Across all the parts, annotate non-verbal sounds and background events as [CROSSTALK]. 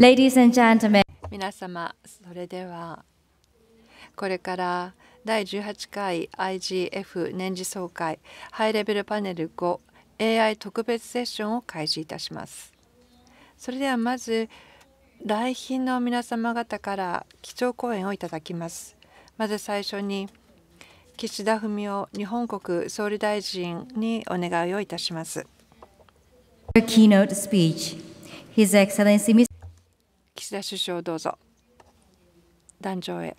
Ladies and gentlemen 皆様それではこれから第18回 IGF 年次総会ハイレベルパネル 5AI 特別セッションを開始いたしますそれではまず来賓の皆様方から基調講演をいただきますまず最初に岸田文雄日本国総理大臣にお願いをいたします Keynote speech. His Excellency 岸田首相どうぞ壇上へ。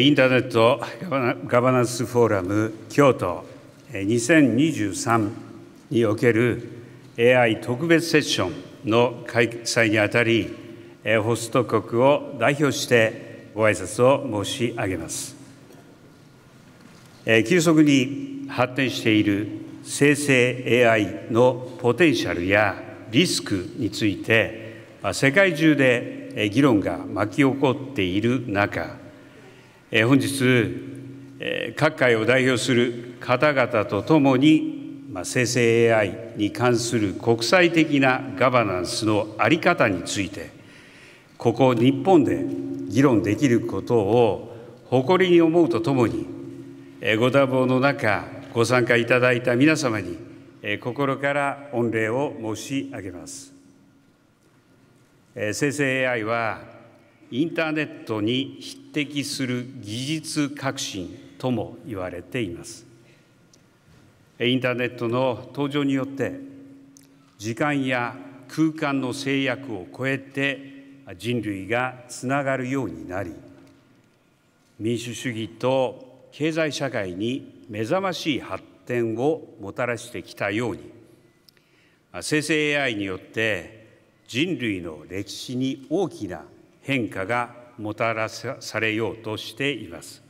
インターネットガバナンスフォーラム京都2023における AI 特別セッションの開催にあたり、ホスト国を代表してご挨拶を申し上げます。急速に発展している生成 AI のポテンシャルやリスクについて世界中で議論が巻き起こっている中本日各界を代表する方々とともに生成 AI に関する国際的なガバナンスの在り方についてここ日本で議論できることを誇りに思うとともにご多忙の中、ご参加いただいた皆様に、心から御礼を申し上げます。生成 AI は、インターネットに匹敵する技術革新とも言われています。インターネットの登場によって、時間や空間の制約を超えて人類がつながるようになり民主主義と経済社会に目覚ましい発展をもたらしてきたように生成 AI によって人類の歴史に大きな変化がもたらされようとしています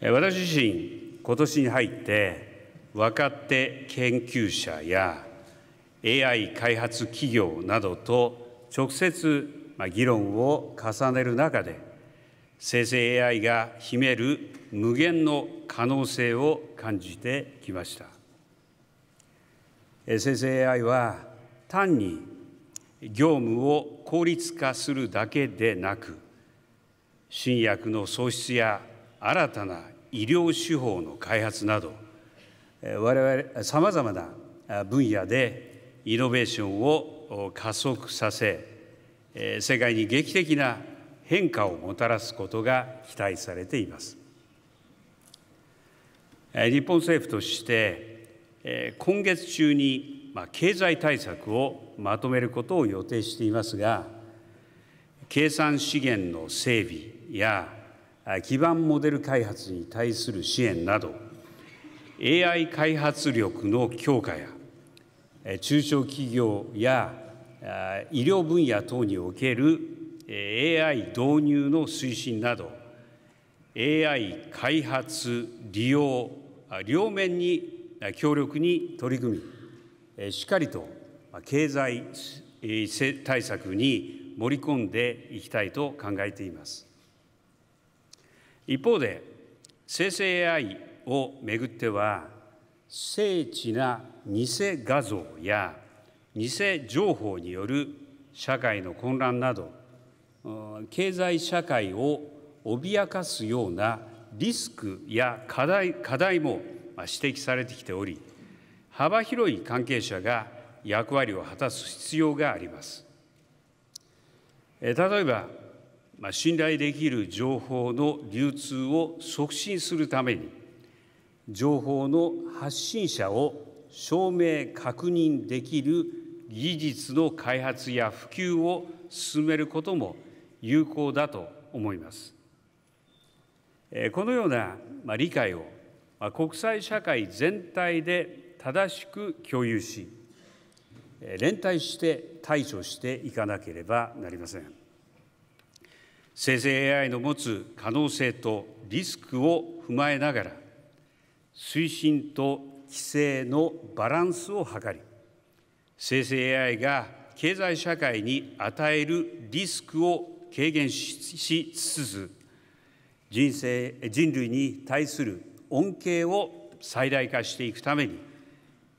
私自身今年に入って若手研究者や AI 開発企業などと直接議論を重ねる中で生成 AI が秘める無限の可能性を感じてきました生成 AI は単に業務を効率化するだけでなく新薬の創出や新たな医療手法の開発など我々さまざまな分野でイノベーションを加速させ世界に劇的な変化をもたらすことが期待されています日本政府として今月中に経済対策をまとめることを予定していますが計算資源の整備や基盤モデル開発に対する支援など AI 開発力の強化や中小企業や医療分野等における AI 導入の推進など AI 開発利用両面に強力に取り組みしっかりと経済対策に盛り込んでいきたいと考えています一方で生成 AI をめぐっては精緻な偽画像や偽情報による社会の混乱など経済社会を脅かすようなリスクや課題課題も指摘されてきており幅広い関係者が役割を果たす必要があります。例えば信頼できる情報の流通を促進するために情報の発信者を証明確認できる技術の開発や普及を進めることも有効だと思います。このような理解を国際社会全体で正しく共有し連帯して対処していかなければなりません生成 AI の持つ可能性とリスクを踏まえながら推進と規制のバランスを図り生成 AI が経済社会に与えるリスクを軽減しつつ人生人類に対する恩恵を最大化していくために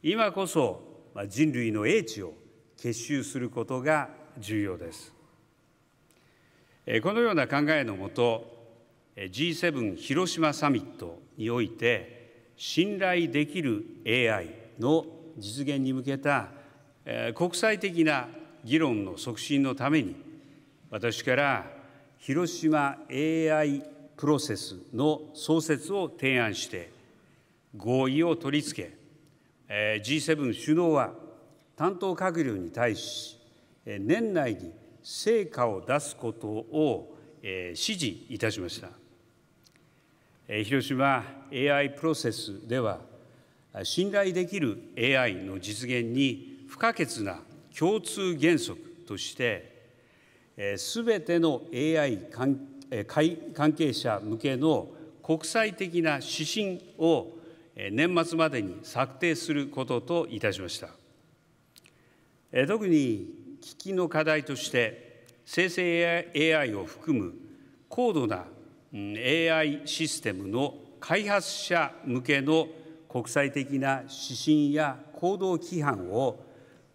今こそ人類の英知を結集することが重要ですこのような考えのもと G7 広島サミットにおいて信頼できる AI の実現に向けた国際的な議論の促進のために私から広島 AI プロセスの創設を提案して合意を取り付け G7 首脳は担当閣僚に対し年内に成果を出すことを指示いたしました広島 AI プロセスでは信頼できる AI の実現に不可欠な共通原則としてすべての AI 関関係者向けの国際的な指針を年末までに策定することといたしました特に危機の課題として生成 AI を含む高度な AI システムの開発者向けの国際的な指針や行動規範を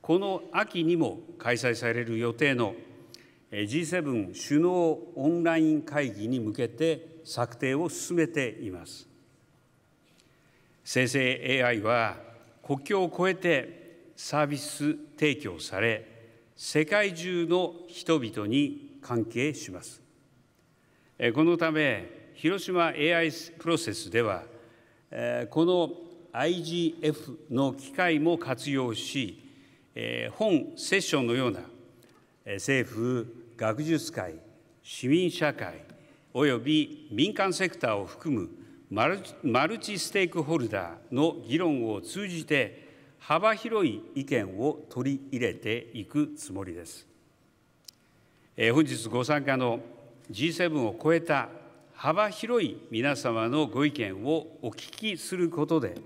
この秋にも開催される予定の G7 首脳オンライン会議に向けて策定を進めています。生成 AI は国境を越えてサービス提供され世界中の人々に関係します。このため広島 AI プロセスではこの IGF の機会も活用し本セッションのような政府学術界市民社会および民間セクターを含むマルマルチステークホルダーの議論を通じて幅広い意見を取り入れていくつもりです。え本日ご参加の G7 を超えた幅広い皆様のご意見をお聞きすることで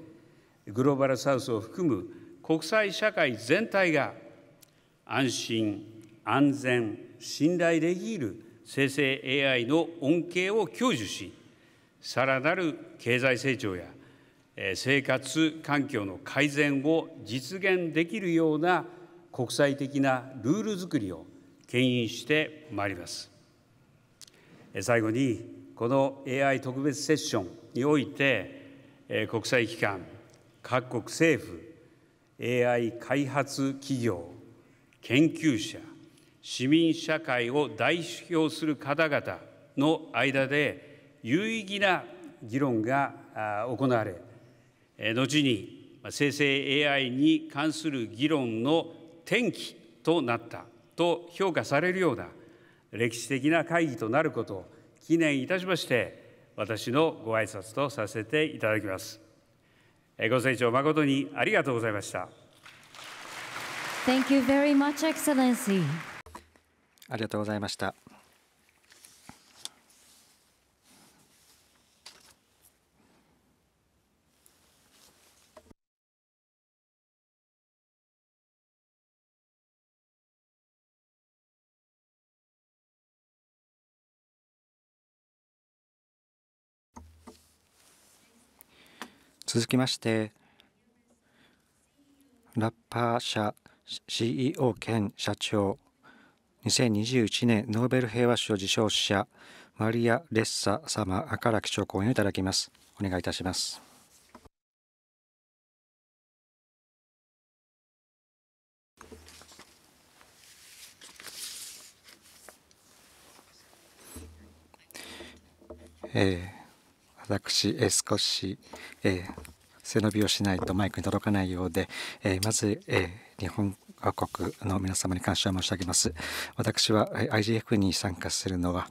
グローバルサウスを含む国際社会全体が安心安全信頼できる生成 AI の恩恵を享受しさらなる経済成長や生活環境の改善を実現できるような国際的なルール作りを牽引してまいります最後にこの AI 特別セッションにおいて国際機関各国政府 AI 開発企業研究者市民社会を代表する方々の間で有意義な議論が行われ後に生成 AI に関する議論の転機となったと評価されるような歴史的な会議となることを記念いたしまして私のご挨拶とさせていただきます。ご清聴誠にありがとうございました。Thank you very much, Excellency. ありがとうございました。続きましてラッパー社 CEO 兼社長2021年ノーベル平和賞受賞者マリア・レッサ様から基調講演をいただきますお願いいたしますえー、私、えー、少し、えー、背伸びをしないとマイクに届かないようで、えまず、え日本各国の皆様に感謝申し上げます私は IGF に参加するのは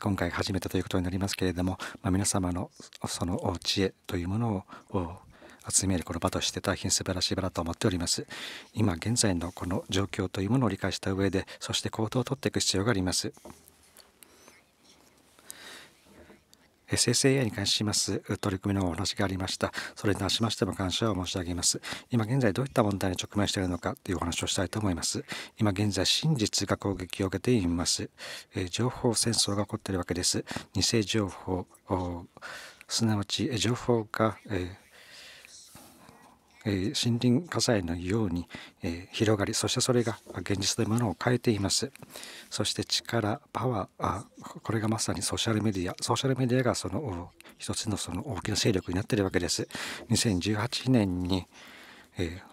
今回初めてということになりますけれども、まあ、皆様のその知恵というものを集めるこの場として大変素晴らしい場だと思っております今現在のこの状況というものを理解した上でそして行動をとっていく必要があります生成 AI に関します取り組みのお話がありました。それに関しましても感謝を申し上げます。今現在どういった問題に直面しているのかというお話をしたいと思います。今現在真実が攻撃を受けています。え情報戦争が起こっているわけです。偽情報、すなわち情報が、え森林火災のように、広がりそしてそれが現実でものを変えていますそして力パワーこれがまさにソーシャルメディアソーシャルメディアがその一つのその大きな勢力になっているわけです2018年に、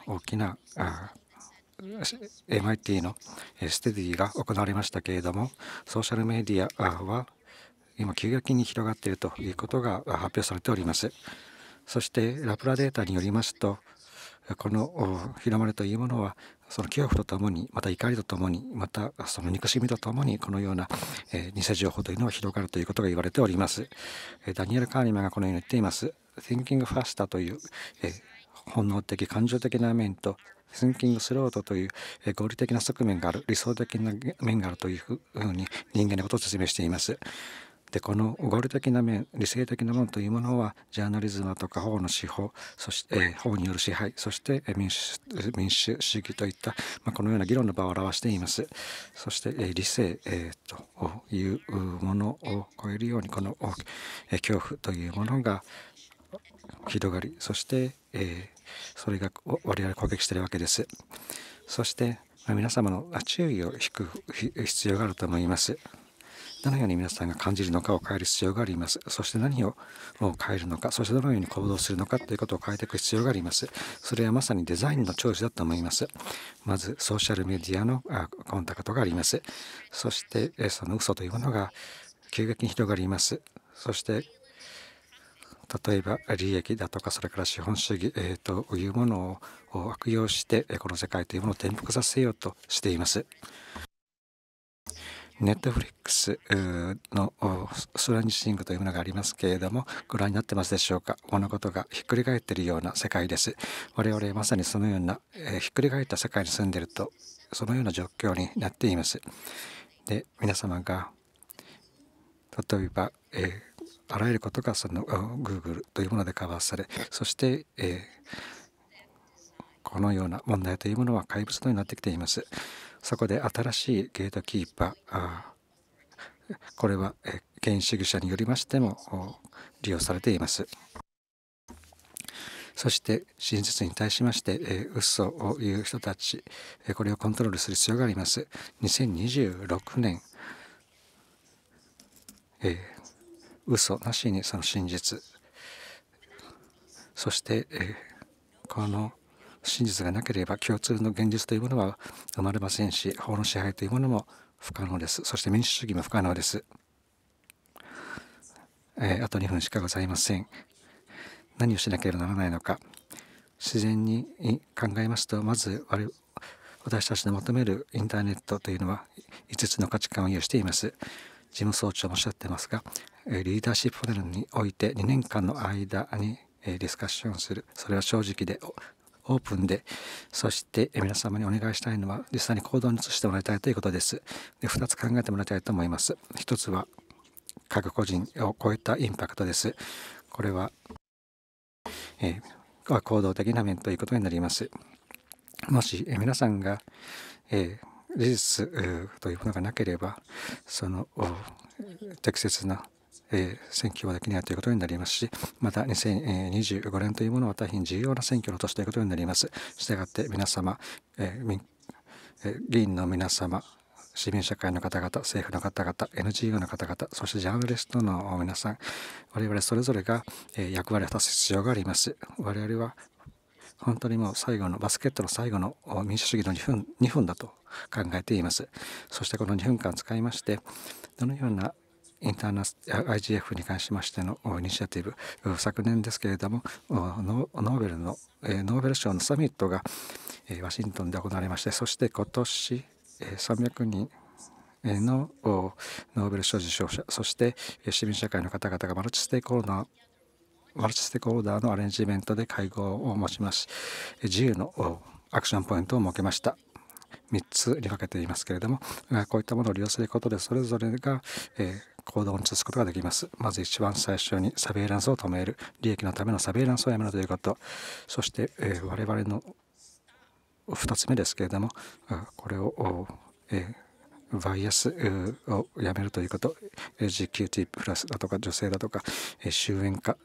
大きな MIT のステディが行われましたけれどもソーシャルメディアは今急激に広がっているということが発表されておりますそしてラプラデータによりますとこの日の丸というものはその恐怖とともにまた怒りとともにまたその憎しみとともにこのような、えー、偽情報というのは広がるということが言われております、えー、ダニエル・カーニマンがこのように言っています Thinking Faster という、えー、本能的感情的な面と Thinking Slow という、えー、合理的な側面がある理想的な面があるというふうに人間のことを説明していますでこの合理的な面理性的なものというものはジャーナリズムとか法の司法そして、えー、法による支配そして民主民主主義といった、まあ、このような議論の場を表していますそして、えー、理性、えー、というものを超えるようにこの、えー、恐怖というものが広がりそして、えー、それが我々攻撃しているわけですそして、まあ、皆様の注意を引く必要があると思います。どのように皆さんが感じるのかを変える必要がありますそして何を変えるのかそしてどのように行動するのかということを変えていく必要がありますそれはまさにデザインのチョイスだと思いますまずソーシャルメディアのコンタクトがありますそしてその嘘というものが急激に広がりますそして例えば利益だとかそれから資本主義、えー、というものを悪用してこの世界というものを転覆させようとしています。ネットフリックスのスラニシングというものがありますけれども、ご覧になってますでしょうか。物事がひっくり返っているような世界です。我々はまさにそのような、えー、ひっくり返った世界に住んでいると、そのような状況になっています。で、皆様が、例えば、えー、あらゆることがその Google というものでカバーされ、そして、えー、このような問題というものは怪物のようになってきています。そこで新しいゲートキーパーこれは原始義者によりましても利用されていますそして真実に対しまして、えー、嘘を言う人たち、えこれをコントロールする必要があります2026年、えー、嘘なしにその真実そして、えこの真実がなければ共通の現実というものは生まれませんし法の支配というものも不可能ですそして民主主義も不可能です、えー、あと2分しかございません何をしなければならないのか自然に考えますとまず私たちの求めるインターネットというのは5つの価値観を有しています事務総長もおっしゃってますがリーダーシップモデルにおいて2年間の間にディスカッションするそれは正直でオープンで、そして皆様にお願いしたいのは、実際に行動に移してもらいたいということです。で2つ考えてもらいたいと思います。1つは、各個人を超えたインパクトです。これは、えー、行動的な面ということになります。もし、えー、皆さんが、えー、事実というものがなければ、その適切なえ選挙はできないということになりますし、また2025年というものは大変重要な選挙の年ということになります。したがって皆様、え議員の皆様、市民社会の方々、政府の方々、NGO の方々、そしてジャーナリストの皆さん、我々それぞれが役割を果たす必要があります。我々は本当にもう最後のバスケットの最後の民主主義の2分 ,2 分だと考えていますそしてこの2分間使いましてどのようなインターナス IGF に関しましてのイニシアティブ昨年ですけれどもノーベルのノーベル賞のサミットがワシントンで行われましてそして今年300人のノーベル賞受賞者そして市民社会の方々がマルチステークホルダーマルチステークホルダーのアレンジメントで会合を持ちます自由のアクションポイントを設けました。3つに分けていますけれどもこういったものを利用することでそれぞれが、え行動に移すことができますまず一番最初にサベイランスを止める利益のためのサベイランスをやめるということそして、え我々の2つ目ですけれどもこれを、えーバイアスをやめるということ LGQT プラスだとか女性だとか終焉化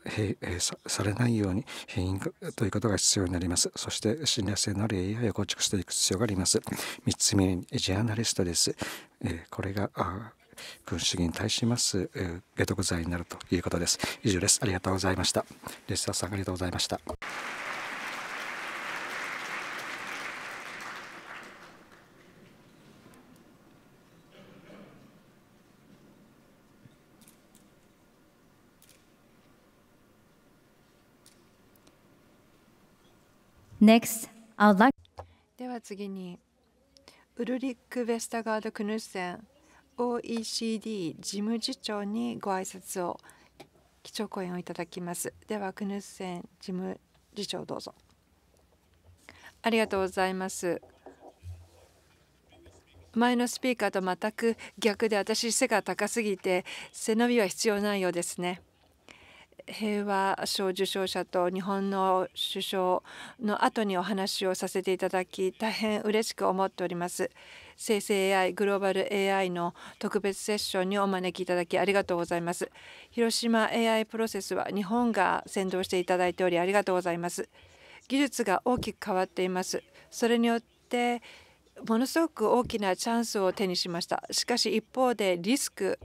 されないように変因ということが必要になりますそして信頼性のある AI を構築していく必要があります3つ目にジャーナリストですこれが君主義に対します解毒剤になるということです以上ですありがとうございましたレッサーさんありがとうございました Next, I d like では次に、ウルリック・ベスタガード・クヌッセン OECD 事務次長にご挨拶を、基調講演をいただきます。では、クヌッセン事務次長どうぞ。ありがとうございます。前のスピーカーと全く逆で私背が高すぎて背伸びは必要ないようですね。平和賞受賞者と日本の首相の後にお話をさせていただき大変嬉しく思っております。生成 AI グローバル AI の特別セッションにお招きいただきありがとうございます広島 AI プロセスは日本が先導していただいておりありがとうございます技術が大きく変わっていますそれによってものすごく大きなチャンスを手にしましたしかし一方でリスク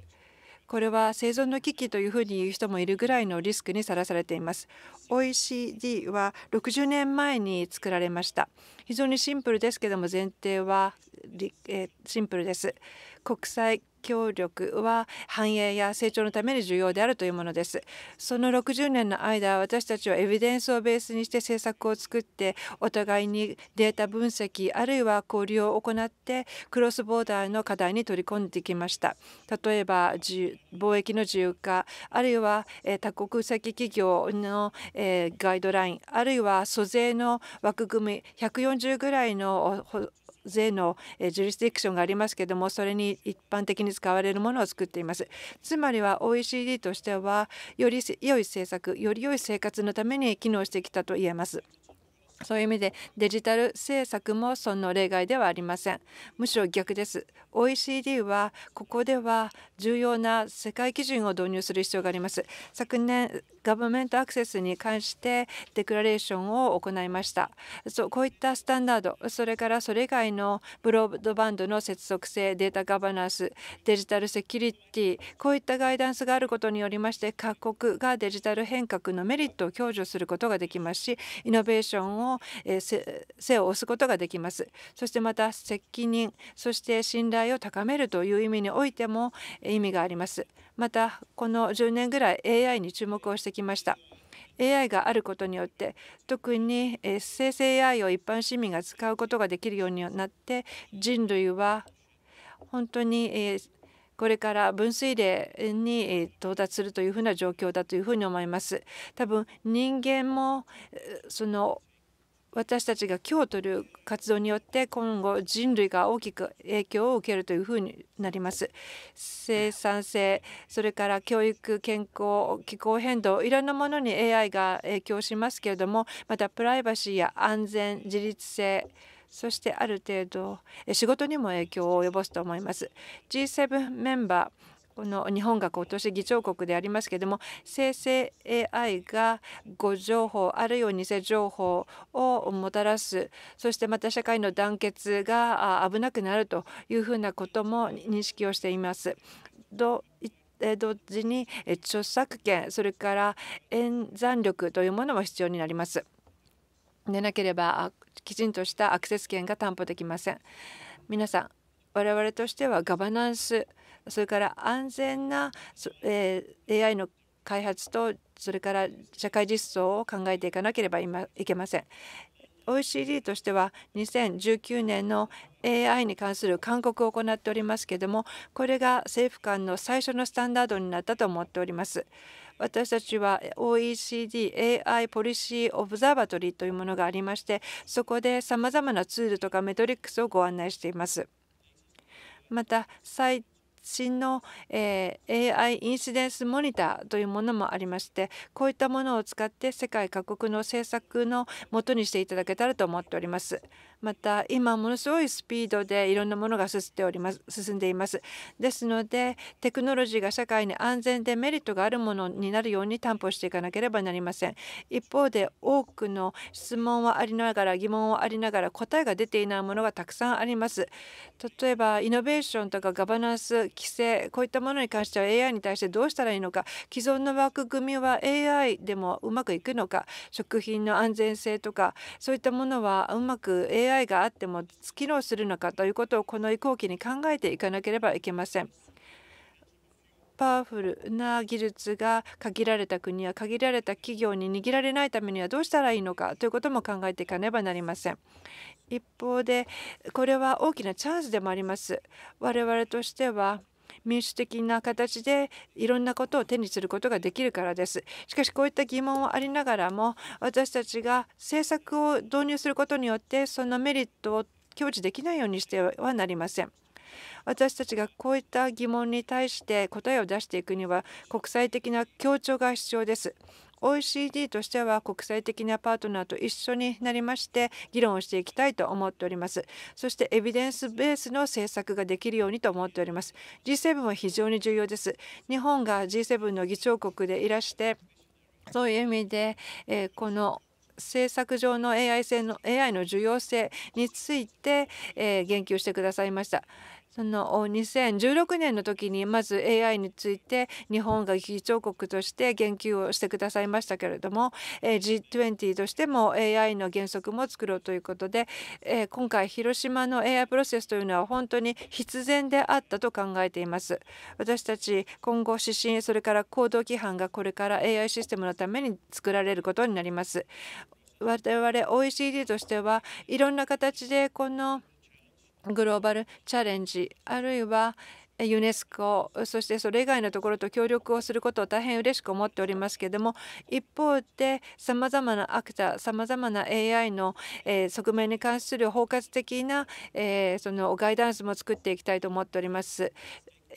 これは生存の危機というふうに言う人もいるぐらいのリスクにさらされています OECD は60年前に作られました非常にシンプルですけども前提はシンプルです国際協力は繁栄や成長のために重要であるというものですその60年の間私たちはエビデンスをベースにして政策を作ってお互いにデータ分析あるいは交流を行ってクロスボーダーの課題に取り込んできました例えば貿易の自由化あるいは多国籍企業のガイドラインあるいは租税の枠組み140ぐらいの税のジュリスディクションがありますけどもそれに一般的に使われるものを作っていますつまりは OECD としてはより良い政策より良い生活のために機能してきたと言えますそういう意味でデジタル政策もその例外ではありません。むしろ逆です。OECD はここでは重要な世界基準を導入する必要があります。昨年ガバメントアクセスに関してデクラレーションを行いましたそうこういったスタンダードそれからそれ以外のブロードバンドの接続性データガバナンスデジタルセキュリティこういったガイダンスがあることによりまして各国がデジタル変革のメリットを享受することができますしイノベーションを、え背を押すことができますそしてまた責任そして信頼を高めるという意味においても意味がありますまたこの10年ぐらい AI に注目をしてしてきました。AI があることによって特に生成 AI を一般市民が使うことができるようになって人類は本当にこれから分水嶺に到達するというふうな状況だというふうに思います。多分人間もその私たちが今日とる活動によって今後人類が大きく影響を受けるというふうになります生産性それから教育健康気候変動いろんなものに AI が影響しますけれどもまたプライバシーや安全自立性そしてある程度仕事にも影響を及ぼすと思います G7 メンバーこの日本が今年議長国でありますけれども生成 AI が誤情報あるいは偽情報をもたらすそしてまた社会の団結が危なくなるというふうなことも認識をしています。同時に著作権それから演算力というものも必要になります。でなければきちんとしたアクセス権が担保できません。皆さん我々としてはガバナンスそれから安全な、え AI の開発とそれから社会実装を考えていかなければいけません。OECD としては2019年の AI に関する勧告を行っておりますけれどもこれが政府間の最初のスタンダードになったと思っております。私たちは OECDAI ポリシーオブザーバトリーというものがありましてそこでさまざまなツールとかメトリックスをご案内しています。また最信の、え AI インシデンスモニターというものもありましてこういったものを使って世界各国の政策のもとにしていただけたらと思っております。また今ものすごいスピードでいろんなものが進んでおります進んでいますですのでテクノロジーが社会に安全でメリットがあるものになるように担保していかなければなりません一方で多くの質問はありながら疑問はありながら答えが出ていないものがたくさんあります例えばイノベーションとかガバナンス規制こういったものに関しては AI に対してどうしたらいいのか既存の枠組みは AI でもうまくいくのか食品の安全性とかそういったものはうまく AI があっても機能するのかということをこの移行期に考えていかなければいけません。パワフルな技術が限られた国や限られた企業に握られないためにはどうしたらいいのかということも考えていかねばなりません。一方でこれは大きなチャンスでもあります。我々としては民主的な形でいろんなことを手にすることができるからです。しかしこういった疑問はありながらも私たちが政策を導入することによってそのメリットを享受できないようにしてはなりません。私たちがこういった疑問に対して答えを出していくには国際的な協調が必要です。OECD としては国際的なパートナーと一緒になりまして議論をしていきたいと思っておりますそしてエビデンスベースの政策ができるようにと思っております G7 は非常に重要です日本が G7 の議長国でいらしてそういう意味で、えー、この政策上の AI, 性の AI の重要性について、えー、言及してくださいました。その2016年の時にまず AI について日本が議長国として言及をしてくださいましたけれども G20 としても AI の原則も作ろうということで今回広島の AI プロセスというのは本当に必然であったと考えています私たち今後指針それから行動規範がこれから AI システムのために作られることになります我々 OECD としてはいろんな形でこのグローバルチャレンジあるいはユネスコそしてそれ以外のところと協力をすることを大変嬉しく思っておりますけれども一方でさまざまなアクターさまざまな AI の、側面に関する包括的な、そのガイダンスも作っていきたいと思っております。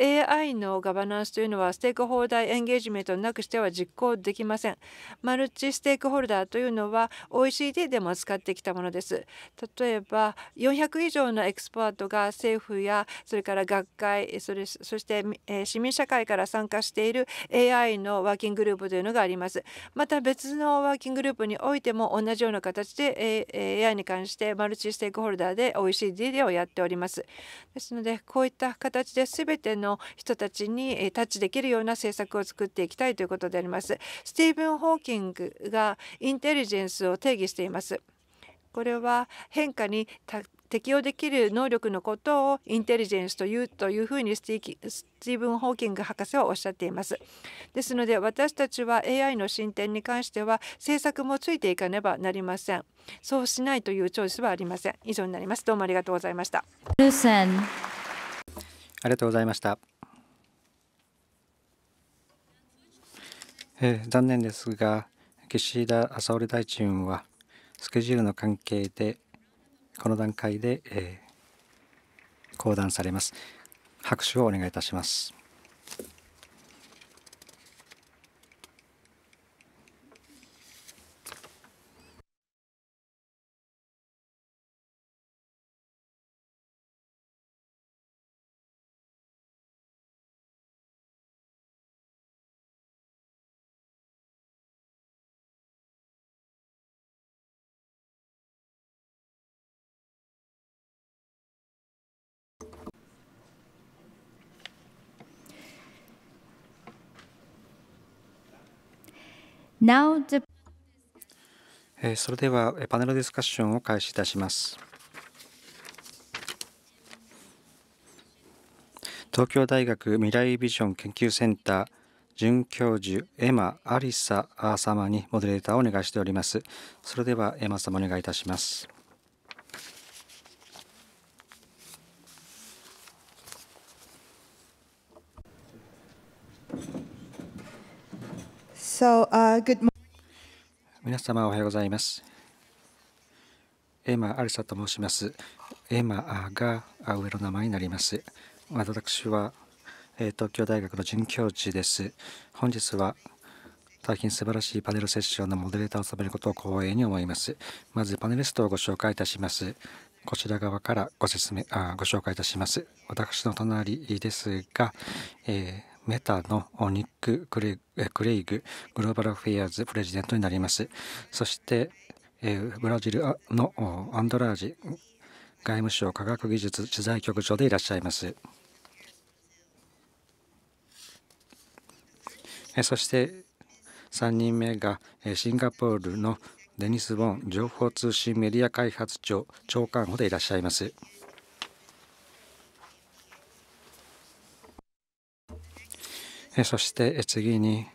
AI のガバナンスというのはステークホルダーエンゲージメントなくしては実行できません。マルチステークホルダーというのは OECD でも使ってきたものです。例えば400以上のエクスパートが政府やそれから学会それそして市民社会から参加している AI のワーキンググループというのがあります。また別のワーキンググループにおいても同じような形で AI に関してマルチステークホルダーで OECD でをやっております。ですのでこういった形で全てのの人たちにタッチできるような政策を作っていきたいということであります。スティーブン・ホーキングがインテリジェンスを定義しています。これは変化に適応できる能力のことをインテリジェンスというというふうにスティーブン・ホーキング博士はおっしゃっています。ですので私たちは AI の進展に関しては政策もついていかねばなりません。そうしないというチョイスはありません。以上になります。どうもありがとうございました。ありがとうございました。えー、残念ですが、岸田沙織大臣は、スケジュールの関係で、この段階で、えー、講談されます。拍手をお願いいたします。Now t それではパネルディスカッションを開始いたします。東京大学未来ビジョン研究センター准教授エマ・アリサ様にモデレーターをお願いしております。それではエマ様お願いいたします。So, uh, good 皆様おはようございます。エマ・アリサと申します。エマが上の名前になります。私は東京大学の准教授です。本日は大変素晴らしいパネルセッションのモデレーターを務めることを光栄に思います。まずパネリストをご紹介いたします。こちら側からご説明あご紹介いたします。私の隣ですが、えーメタのニック・クレイググローバル・フェアーズプレジデントになります。そして、ブラジルのアンドラージ外務省科学技術取材局長でいらっしゃいます。そして3人目がシンガポールのデニス・ボン情報通信メディア開発庁長官補でいらっしゃいます。そして次に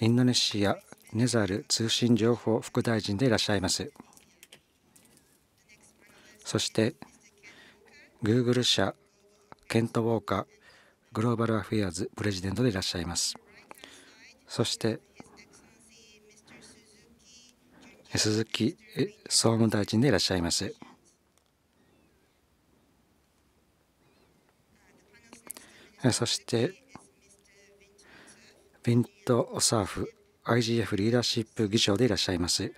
インドネシアネザル通信情報副大臣でいらっしゃいますそしてグーグル社ケント・ウォーカーグローバル・アフェアーズプレジデントでいらっしゃいますそして鈴木総務大臣でいらっしゃいますそしてビント・オサーフ IGF リーダーシップ議長でいらっしゃいます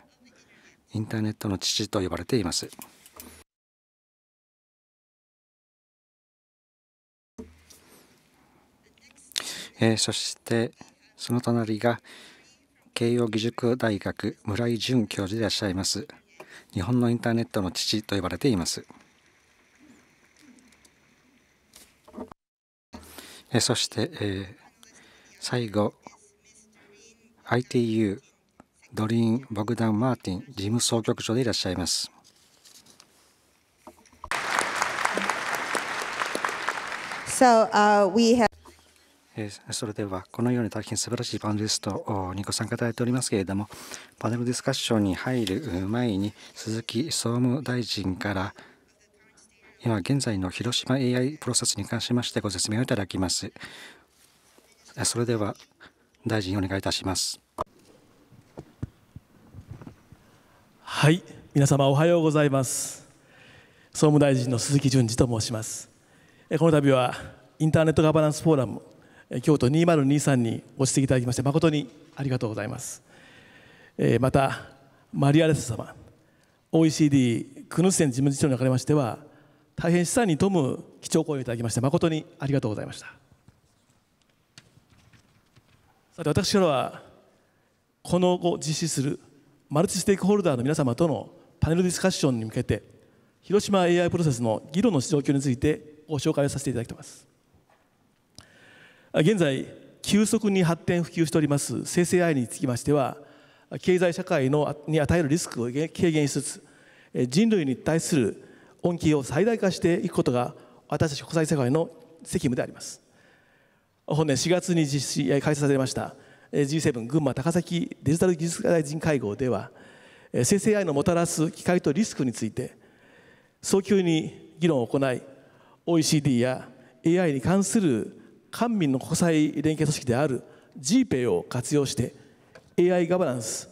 インターネットの父と呼ばれていますえー、そしてその隣が慶應義塾大学村井淳教授でいらっしゃいます日本のインターネットの父と呼ばれていますえー、そして、えー、最後 ITU ドリーン・ボグダン・マーティン事務総局長でいらっしゃいます。So, uh, we have それではこのように大変素晴らしいパネリストにご参加いただいておりますけれどもパネルディスカッションに入る前に鈴木総務大臣から今現在の広島 AI プロセスに関しましてご説明をいただきます。それでは大臣お願いいたしますはい皆様おはようございます総務大臣の鈴木淳二と申しますこの度はインターネットガバナンスフォーラム京都2023にご指摘いただきまして誠にありがとうございますまたマリアレス様 OECD クヌッセン事務次長におかれましては大変資産に富む基調講演をいただきまして誠にありがとうございましたさて私からはこの後実施するマルチステークホルダーの皆様とのパネルディスカッションに向けて広島 AI プロセスの議論の状況についてご紹介をさせていただきます現在急速に発展普及しております生成 AI につきましては経済社会のに与えるリスクを軽減しつつ人類に対する恩恵を最大化していくことが私たち国際社会の責務であります本年4月に実施開催されました G7 群馬高崎デジタル技術大臣会合では生成 AI のもたらす機会とリスクについて早急に議論を行い OECD や AI に関する官民の国際連携組織である GPay を活用して AI ガバナンス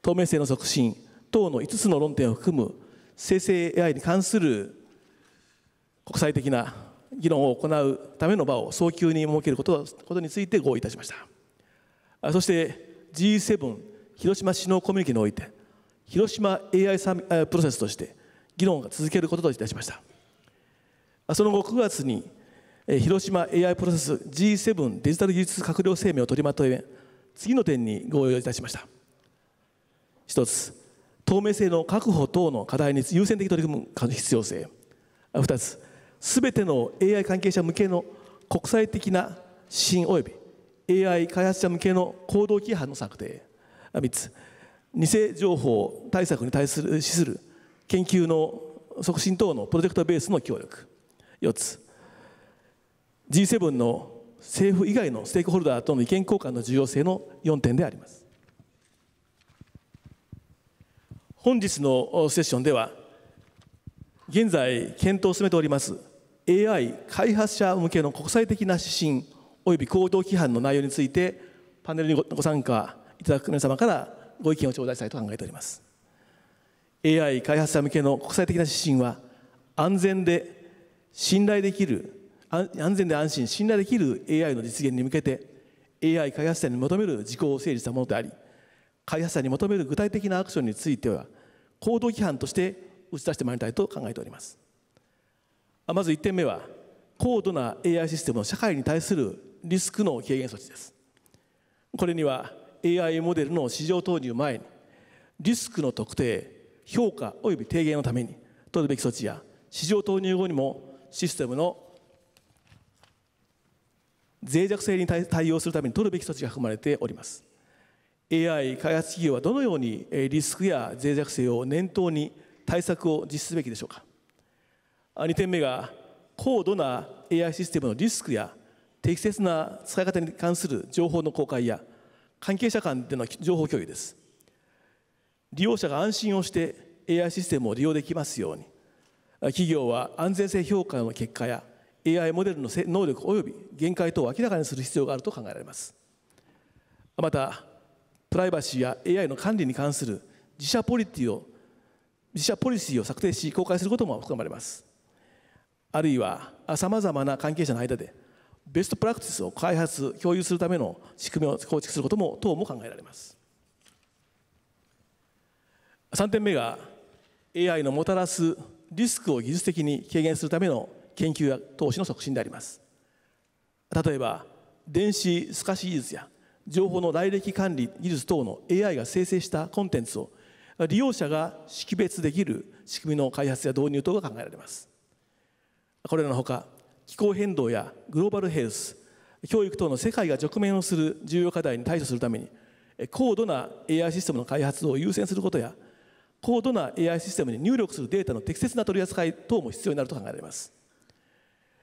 透明性の促進等の5つの論点を含む生成 AI に関する国際的な議論を行うための場を早急に設けることことについて合意いたしましたそして G7 広島首脳コミュニティにおいて広島 AI サミプロセスとして議論が続けることといたしましたその後9月に広島 AI プロセス G7 デジタル技術閣僚声明を取りまとめ次の点に合意をいたしました1つ透明性の確保等の課題に優先的に取り組む必要性2つすべての AI 関係者向けの国際的な指針及び AI 開発者向けの行動規範の策定3つ偽情報対策に対する資する研究の促進等のプロジェクトベースの協力4つ G7 の政府以外のステークホルダーとの意見交換の重要性の4点であります本日のセッションでは現在検討を進めております AI 開発者向けの国際的な指針および行動規範の内容についてパネルにご参加いただく皆様からご意見を頂戴したいと考えております AI 開発者向けの国際的な指針は安全で信頼できる安全で安心信頼できる AI の実現に向けて AI 開発者に求める事項を整理したものであり開発者に求める具体的なアクションについては行動規範として打ち出してまいりたいと考えておりますまず1点目は高度な AI システムの社会に対するリスクの軽減措置ですこれには AI モデルの市場投入前にリスクの特定評価及び低減のために取るべき措置や市場投入後にもシステムの脆弱性に対応するために取るべき措置が含まれております AI 開発企業はどのようにリスクや脆弱性を念頭に対策を実施すべきでしょうか2点目が高度な AI システムのリスクや適切な使い方に関する情報の公開や関係者間での情報共有です利用者が安心をして AI システムを利用できますように企業は安全性評価の結果や AI モデルの能力及び限界等を明らかにする必要があると考えられますまたプライバシーや AI の管理に関する自社ポリティを自社ポリシーを策定し公開することも含まれますあるいはさまざまな関係者の間でベストプラクティスを開発共有するための仕組みを構築することも等も考えられます3点目が AI のもたらすリスクを技術的に軽減するための研究や投資の促進であります例えば電子透かし技術や情報の来歴管理技術等の AI が生成したコンテンツを利用者が識別できる仕組みの開発や導入等が考えられますこれらのほか気候変動やグローバルヘルス教育等の世界が直面をする重要課題に対処するために高度な AI システムの開発を優先することや高度な AI システムに入力するデータの適切な取り扱い等も必要になると考えられます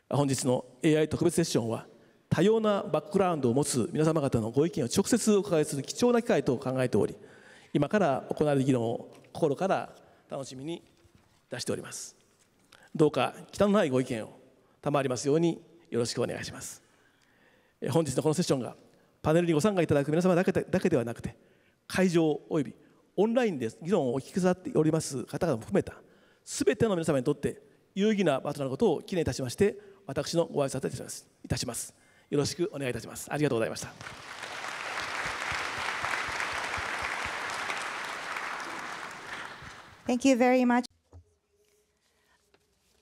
本日の AI 特別セッションは多様なバックグラウンドを持つ皆様方のご意見を直接お伺いする貴重な機会と考えており今から行われる議論を心から楽しみに出しておりますどうか汚いご意見を賜りますようによろしくお願いします本日のこのセッションがパネルにご参加いただく皆様だけでだけではなくて会場およびオンラインで議論をお聞きくださっております方々も含めた全ての皆様にとって有意義な場となることを記念いたしまして私のご挨拶いたしますよろしくお願いいたしますありがとうございました Thank much. you very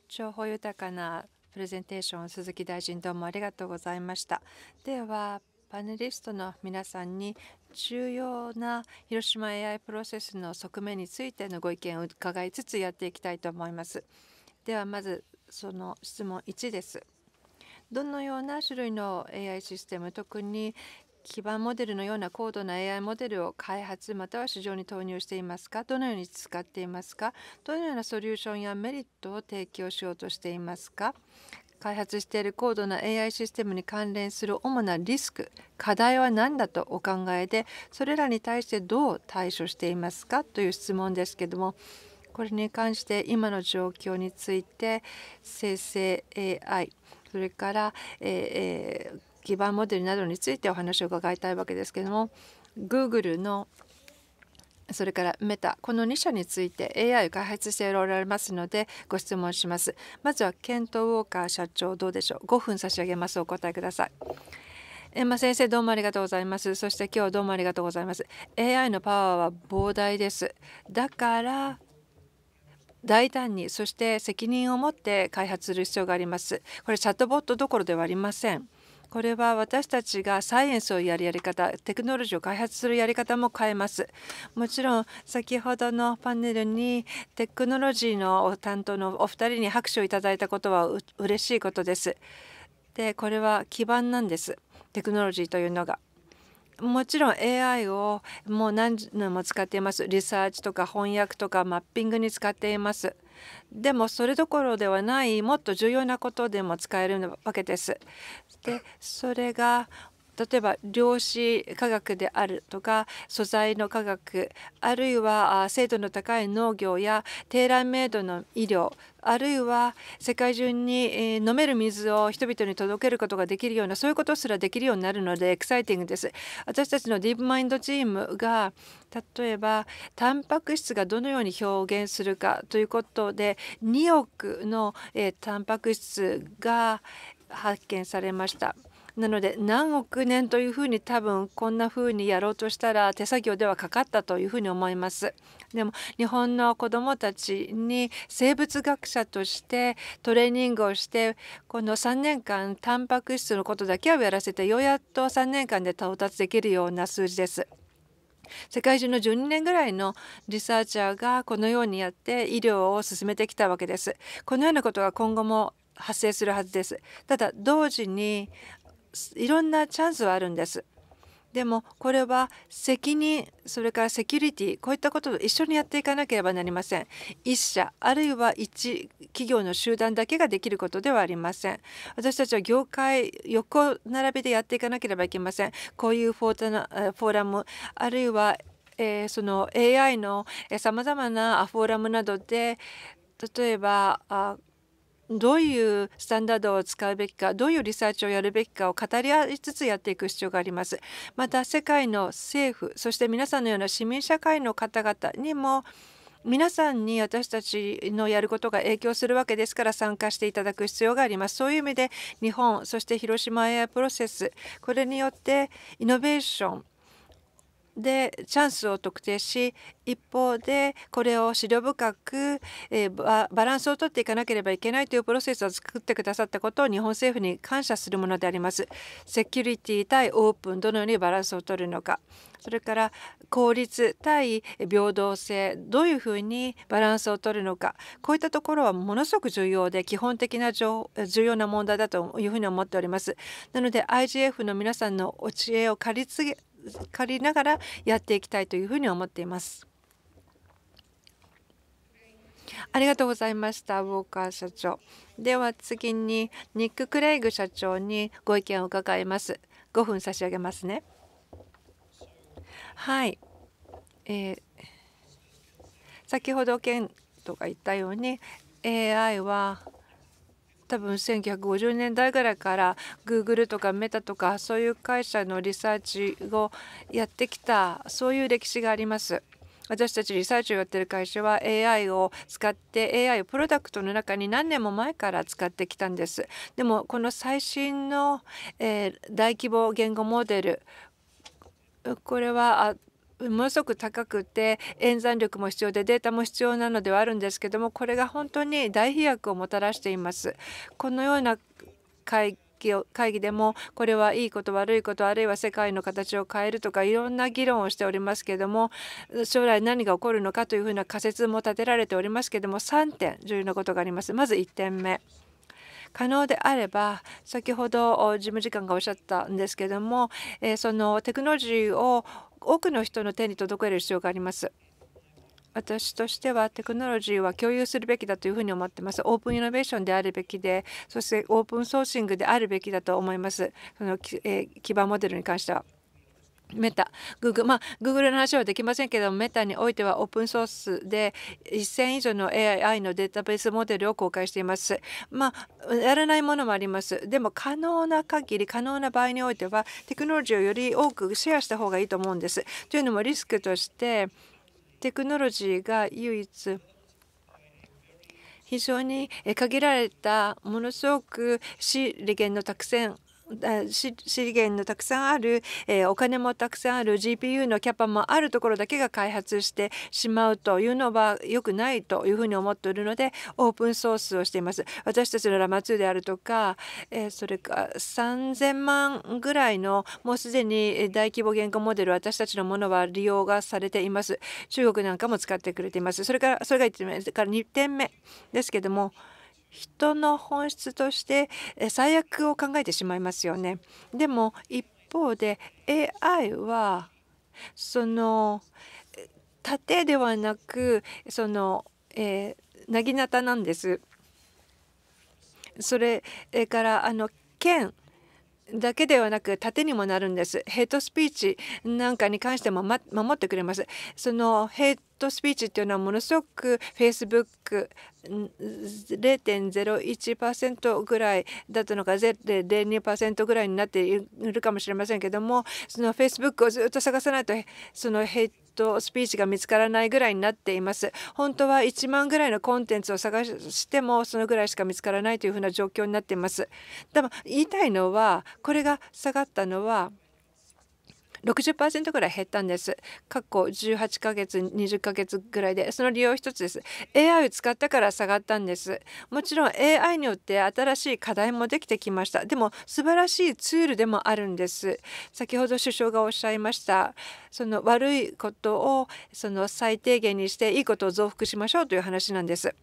情報豊かなプレゼンテーション鈴木大臣どうもありがとうございましたではパネリストの皆さんに重要な広島 AI プロセスの側面についてのご意見を伺いつつやっていきたいと思いますではまずその質問1ですどのような種類の AI システム特に基盤モデルのような高度な AI モデルを開発または市場に投入していますかどのように使っていますかどのようなソリューションやメリットを提供しようとしていますか開発している高度な AI システムに関連する主なリスク課題は何だとお考えでそれらに対してどう対処していますかという質問ですけどもこれに関して今の状況について生成 AI それから、えー、基盤モデルなどについてお話を伺いたいわけですけども Google のそれからメタこの2社について AI を開発しておられますのでご質問しますまずはケント・ウォーカー社長どうでしょう5分差し上げますお答えくださいまあ、先生どうもありがとうございますそして今日どうもありがとうございます AI のパワーは膨大ですだから大胆にそして責任を持って開発する必要がありますこれチャットボットどころではありませんこれは私たちがサイエンスをやるやり方テクノロジーを開発するやり方も変えますもちろん先ほどのパネルにテクノロジーの担当のお二人に拍手をいただいたことは嬉しいことですでこれは基盤なんですテクノロジーというのが。もちろん AI をもう何年も使っていますリサーチとか翻訳とかマッピングに使っていますでもそれどころではないもっと重要なことでも使えるわけですてそれが例えば量子科学であるとか素材の科学あるいは精度の高い農業やテーラーメイドの医療あるいは世界中に飲める水を人々に届けることができるようなそういうことすらできるようになるのでエクサイティングです私たちのディープマインドチームが例えばタンパク質がどのように表現するかということで2億の、えタンパク質が、発見されました。なので何億年というふうに多分こんなふうにやろうとしたら手作業ではかかったというふうに思います。でも日本の子どもたちに生物学者としてトレーニングをしてこの3年間タンパク質のことだけをやらせてようやっと3年間で到達できるような数字です。世界中の12年ぐらいのリサーチャーがこのようにやって医療を進めてきたわけです。このようなことが今後も発生するはずです。ただ同時にいろんなチャンスはあるんです。でもこれは責任それからセキュリティこういったことと一緒にやっていかなければなりません一社あるいは一企業の集団だけができることではありません私たちは業界横並びでやっていかなければいけませんこういうフォーのフォーラムあるいは、えー、その AI のさまざまなフォーラムなどで例えばどういうスタンダードを使うべきかどういうリサーチをやるべきかを語り合いつつやっていく必要がありますまた世界の政府そして皆さんのような市民社会の方々にも皆さんに私たちのやることが影響するわけですから参加していただく必要がありますそういう意味で日本そして広島エアプロセスこれによってイノベーションでチャンスを特定し一方でこれを資料深く、えバランスをとっていかなければいけないというプロセスを作ってくださったことを日本政府に感謝するものでありますセキュリティ対オープンどのようにバランスをとるのかそれから効率対平等性どういうふうにバランスをとるのかこういったところはものすごく重要で基本的な重要な問題だというふうに思っておりますなので IGF の皆さんのお知恵を借り借りながらやっていきたいというふうに思っています。ありがとうございましたウォーカー社長。では次にニック・クレイグ社長にご意見を伺います。5分差し上げますね。はい、えー、先ほどケントが言ったように AI は多分1950年代ぐらいから Google とかメタとかそういう会社のリサーチをやってきたそういう歴史があります。私たちリサーチをやってる会社は AI を使って AI をプロダクトの中に何年も前から使ってきたんですでもこの最新の、えー、大規模言語モデルこれはものすごく高くて演算力も必要でデータも必要なのではあるんですけどもこれが本当に大飛躍をもたらしています。このような会議会議でもこれはいいこと悪いことあるいは世界の形を変えるとかいろんな議論をしておりますけれども将来何が起こるのかというふうな仮説も立てられておりますけれども3点重要なことがあります。まず1点目可能であれば先ほど事務次官がおっしゃったんですけども、そのテクノロジーを多くの人の手に届ける必要があります。私としてはテクノロジーは共有するべきだというふうに思ってます。オープンイノベーションであるべきで、そしてオープンソーシングであるべきだと思います。そのえ基盤モデルに関しては。メタ、グーグル、まあ、グーグルの話はできませんけども、メタにおいてはオープンソースで1000以上の AI のデータベースモデルを公開しています。まあ、やらないものもあります。でも、可能な限り、可能な場合においては、テクノロジーをより多くシェアした方がいいと思うんです。というのも、リスクとして、テクノロジーが唯一、非常に限られたものすごく資源のたくさん資源のたくさんある、えー、お金もたくさんある GPU のキャパもあるところだけが開発してしまうというのは良くないというふうに思っているのでオープンソースをしています。私たちのラマ2であるとか、えー、それから3000万ぐらいのもうすでに大規模言語モデル私たちのものは利用がされています。中国なんかも使ってくれています。それからそれが1点目から2点目ですけども。人の本質として最悪を考えてしまいますよね。でも一方で AI はその盾ではなくその、えなぎなたなんです。それからあの剣だけではなく盾にもなるんですヘイトスピーチなんかに関しても、ま、守ってくれますそのヘイトスピーチっていうのはものすごくフェイスブック k 0 0 1ぐらいだったのか0.02%ぐらいになっているかもしれませんけどもその Facebook をずっと探さないとそのヘイトとスピーチが見つからないぐらいになっています本当は1万ぐらいのコンテンツを探してもそのぐらいしか見つからないというふうな状況になっていますでも言いたいのはこれが下がったのは60%ぐらい減ったんです。過去18ヶ月20ヶ月ぐらいでその理由一つです。AI を使ったから下がったんです。もちろん AI によって新しい課題もできてきました。でも素晴らしいツールでもあるんです。先ほど首相がおっしゃいましたその悪いことをその最低限にしていいことを増幅しましょうという話なんです。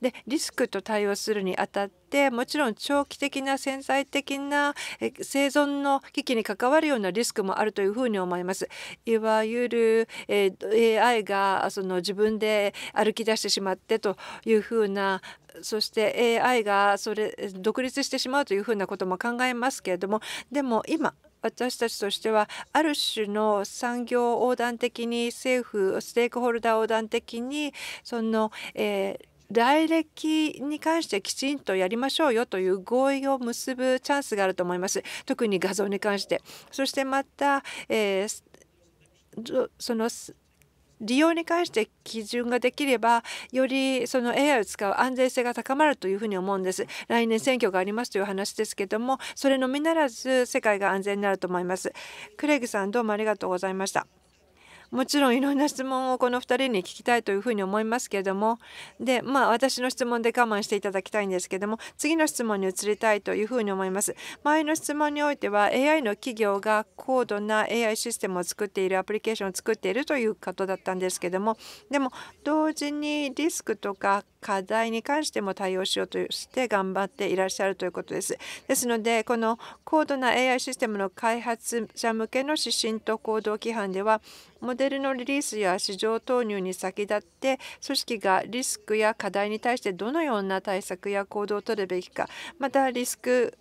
でリスクと対応するにあたってもちろん長期的な潜在的な生存の危機に関わるようなリスクもあるというふうに思います。いわゆる、え AI がその自分で歩き出してしまってというふうなそして AI がそれ独立してしまうというふうなことも考えますけれどもでも今私たちとしてはある種の産業横断的に政府ステークホルダー横断的にその、えー来歴に関してきちんとやりましょうよという合意を結ぶチャンスがあると思います特に画像に関してそしてまた、えー、その利用に関して基準ができればよりその AI を使う安全性が高まるというふうに思うんです来年選挙がありますという話ですけどもそれのみならず世界が安全になると思いますクレイグさんどうもありがとうございましたもちろんいろんな質問をこの2人に聞きたいというふうに思いますけれどもでまあ私の質問で我慢していただきたいんですけども次の質問に移りたいというふうに思います。前の質問においては AI の企業が高度な AI システムを作っているアプリケーションを作っているということだったんですけどもでも同時にリスクとか課題に関しても対応しようとして頑張っていらっしゃるということです。ですのでこの高度な AI システムの開発者向けの指針と行動規範ではモデルのリリースや市場投入に先立って組織がリスクや課題に対してどのような対策や行動を取るべきかまたリスク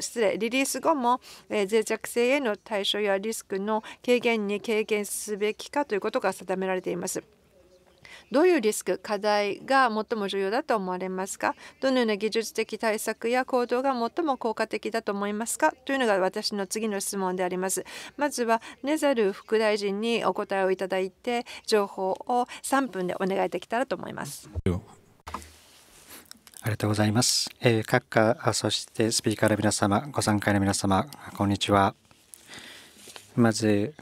失礼リリース後も、え脆弱性への対処やリスクの軽減に軽減すべきかということが定められています。どういうリスク課題が最も重要だと思われますかどのような技術的対策や行動が最も効果的だと思いますかというのが私の次の質問でありますまずはネザル副大臣にお答えをいただいて情報を3分でお願いできたらと思いますありがとうございます、えー、各下そしてスピーカーの皆様ご参加の皆様こんにちはまず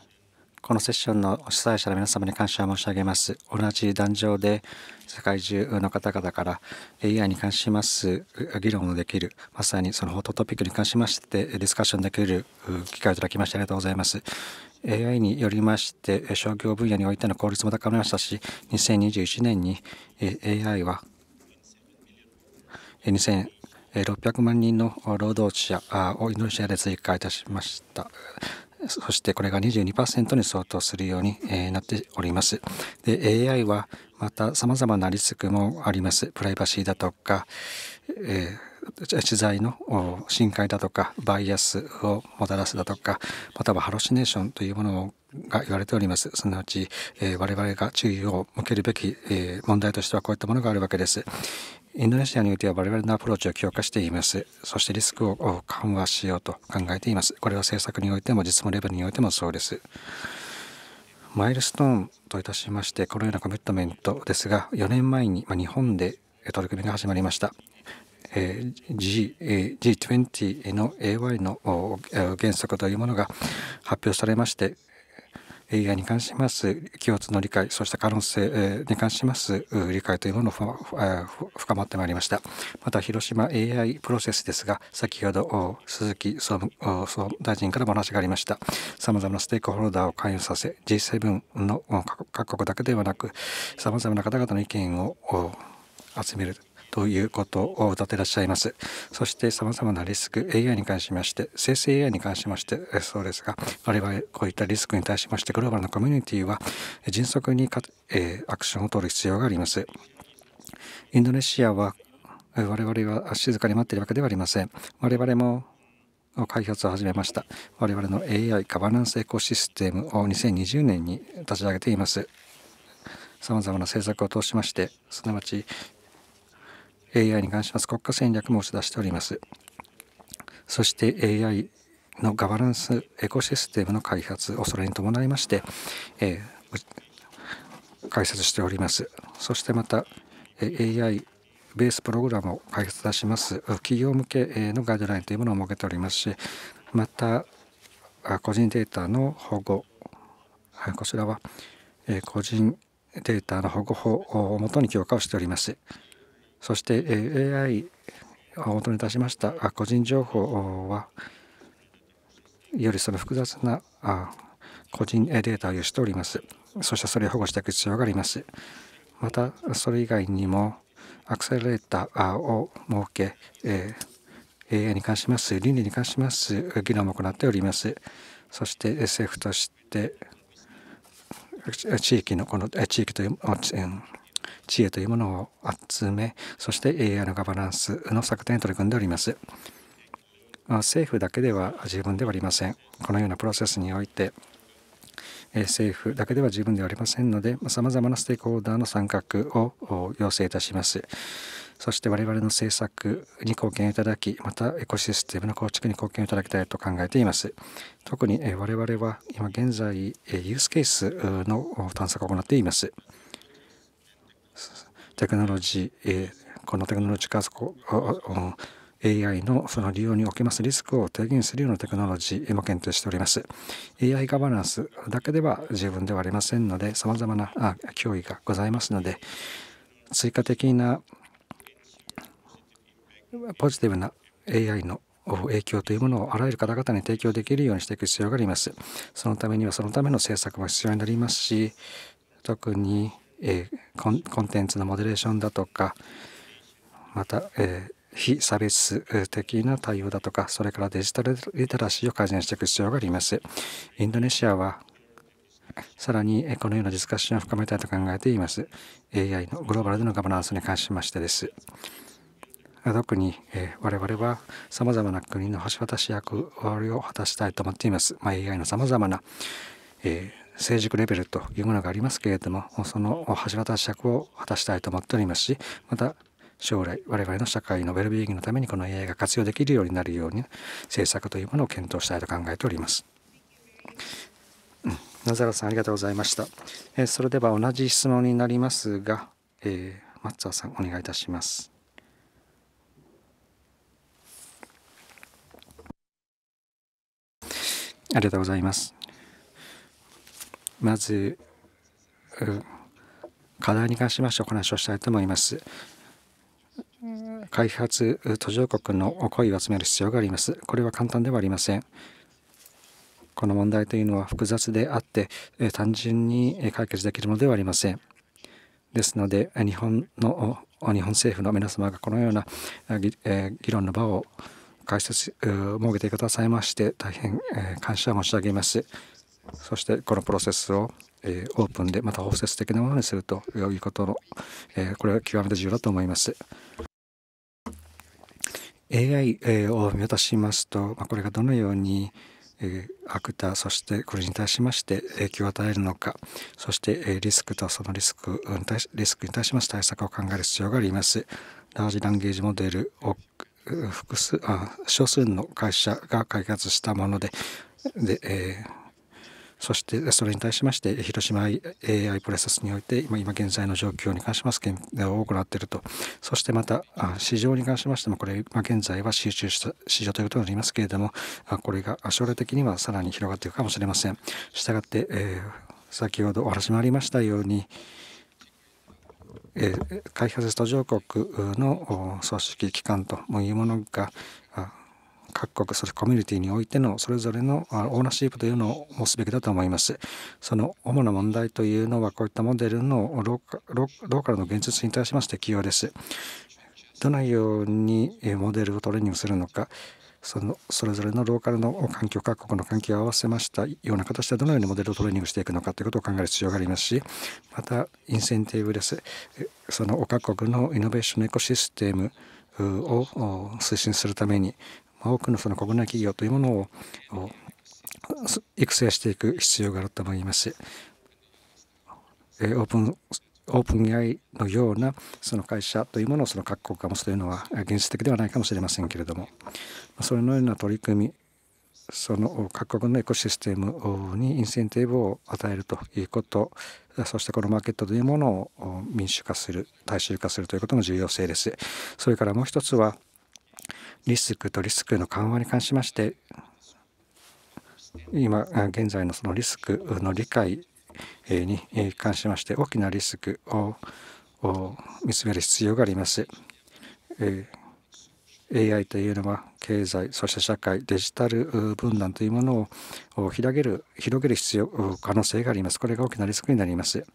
このセッションの主催者の皆様に感謝申し上げます。同じ壇上で世界中の方々から AI に関します議論をできる、まさにそのホットトピックに関しましてディスカッションできる機会をいただきましてありがとうございます。AI によりまして商業分野においての効率も高めましたし、2021年に AI は2 600万人の労働者をインドネシアで追加いたしました。そしてこれが22%に相当するように、なっております。で AI はまた様々なリスクもあります。プライバシーだとか、えー、知財の深海だとかバイアスをもたらすだとかまたはハロシネーションというものが言われておりますすなわち、えー、我々が注意を向けるべき、えー、問題としてはこういったものがあるわけです、インドネシアにおいては我々のアプローチを強化しています。そしてリスクを緩和しようと考えています。これは政策においても実務レベルにおいてもそうです。マイルストーンといたしましてこのようなコミットメントですが4年前に日本で取り組みが始まりました。G、G20 の AY の原則というものが発表されまして AI に関します共通の理解そうした可能性に関します理解というものを深まってまいりましたまた広島 AI プロセスですが先ほど鈴木総務大臣からも話がありましたさまざまなステークホルダーを関与させ G7 の各国だけではなくさまざまな方々の意見を集めるということを歌ってらっしゃいます。そして様々なリスク、AI に関しまして、生成 AI に関しまして、そうですが、我々こういったリスクに対しまして、グローバルなコミュニティは迅速にか、えアクションを取る必要があります。インドネシアは我々は静かに待っているわけではありません。我々も開発を始めました。我々の AI ガバナンスエコシステムを2020年に立ち上げています。様々な政策を通しまして、すなわち AI に関します国家戦略も打ち出しております。そして AI のガバナンスエコシステムの開発をそれに伴いまして、えー、開設しております。そしてまた AI ベースプログラムを開発出します企業向けのガイドラインというものを設けておりますしまた個人データの保護、はい、こちらは個人データの保護法をもとに強化をしております。そして AI を元にいたしました個人情報はよりその複雑な個人データを有しております。そしてそれを保護していく必要があります。またそれ以外にもアクセレーターを設け、え AI に関します倫理に関します議論も行っております。そして政府として地域のこの地域という知恵というものを集めそして AI のガバナンスの策定に取り組んでおります政府だけでは十分ではありませんこのようなプロセスにおいて政府だけでは十分ではありませんのでさまざまなステークホルダーの参画を要請いたしますそして我々の政策に貢献いただき、またエコシステムの構築に貢献いただきたいと考えています。特に我々は今現在ユースケースの探索を行っています。テクノロジー、このテクノロジー化、AI のその利用におけますリスクを低減するようなテクノロジーも検討しております。AI ガバナンスだけでは十分ではありませんので、様々な脅威がございますので、追加的なポジティブな AI の影響というものをあらゆる方々に提供できるようにしていく必要があります。そのためにはそのための政策も必要になりますし、特にえコンテンツのモデレーションだとかまた、え非差別的な対応だとかそれからデジタルリテラシーを改善していく必要がありますインドネシアはさらにこのようなディスカッションを深めたいと考えています AI のグローバルでのガバナンスに関しましてです特に、え我々は様々な国の橋渡し役割を果たしたいと思っています、まあ、AI の様々な、えー成熟レベルというものがありますけれどもその渡し尺を果たしたいと思っておりますしまた将来我々の社会のウェルビーイングのためにこの AI が活用できるようになるように政策というものを検討したいと考えております。野沢さんありがとうございました。えそれでは同じ質問になりますが、えー、松尾さんお願いいたします。ありがとうございます。まず、うん、課題に関しましてお話をしたいと思います。開発途上国の声を集める必要があります。これは簡単ではありません。この問題というのは複雑であって単純に解決できるものではありません。ですので日本の日本政府の皆様がこのような議論の場を解説設けてくださいまして大変感謝申し上げます。そしてこのプロセスをえオープンでまた包摂的なものにするということの、えこれは極めて重要だと思います。AI、を見渡しますと、まこれがどのように、えアクターそしてこれに対しまして影響を与えるのかそして、えリスクとそのリスクに対しリスクに対します対策を考える必要があります。ラージランゲージモデルを複数あ少数の会社が開発したものでで、えーそしてそれに対しまして広島 AI プレセスにおいて今今現在の状況に関します検討を行っているとそしてまた市場に関しましてもこれ、ま現在は集中した市場ということになりますけれどもこれが将来的にはさらに広がっていくかもしれません。したがって、え先ほどお話もありましたように、え開発途上国の組織機関というものが、各国、そしてコミュニティにおいてのそれぞれのオーナーシップというのを持つべきだと思います。その主な問題というのは、こういったモデルのローカルの現実に対しまして起用です。どのようにモデルをトレーニングするのか、そのそれぞれのローカルの環境各国の環境を合わせましたような形でどのようにモデルをトレーニングしていくのかということを考える必要がありますしまたインセンティブですその各国のイノベーションエコシステムを推進するために多くのその国内企業というものを育成していく必要があると思いますし、オープンオープン AI のようなその会社というものをその各国が持つというのは現実的ではないかもしれませんけれどもそれのような取り組みその各国のエコシステムにインセンティブを与えるということそしてこのマーケットというものを民主化する大衆化するということの重要性ですそれからもう一つはリスクとリスクの緩和に関しまして今現在のそのリスクの理解に関しまして大きなリスクを見つめる必要があります。AI というのは経済そして社会デジタル分断というものを広げる広げる必要可能性がありますこれが大きなリスクになります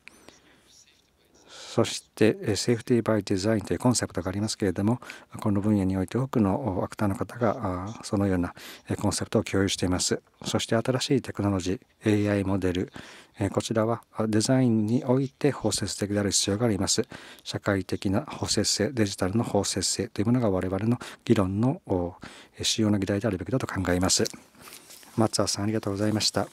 そしてセーフティーバイデザインというコンセプトがありますけれどもこの分野において多くのアクターの方がそのようなコンセプトを共有していますそして新しいテクノロジー AI モデルこちらはデザインにおいて包摂的である必要があります社会的な包摂性デジタルの包摂性というものが我々の議論の主要な議題であるべきだと考えます松田さんありがとうございました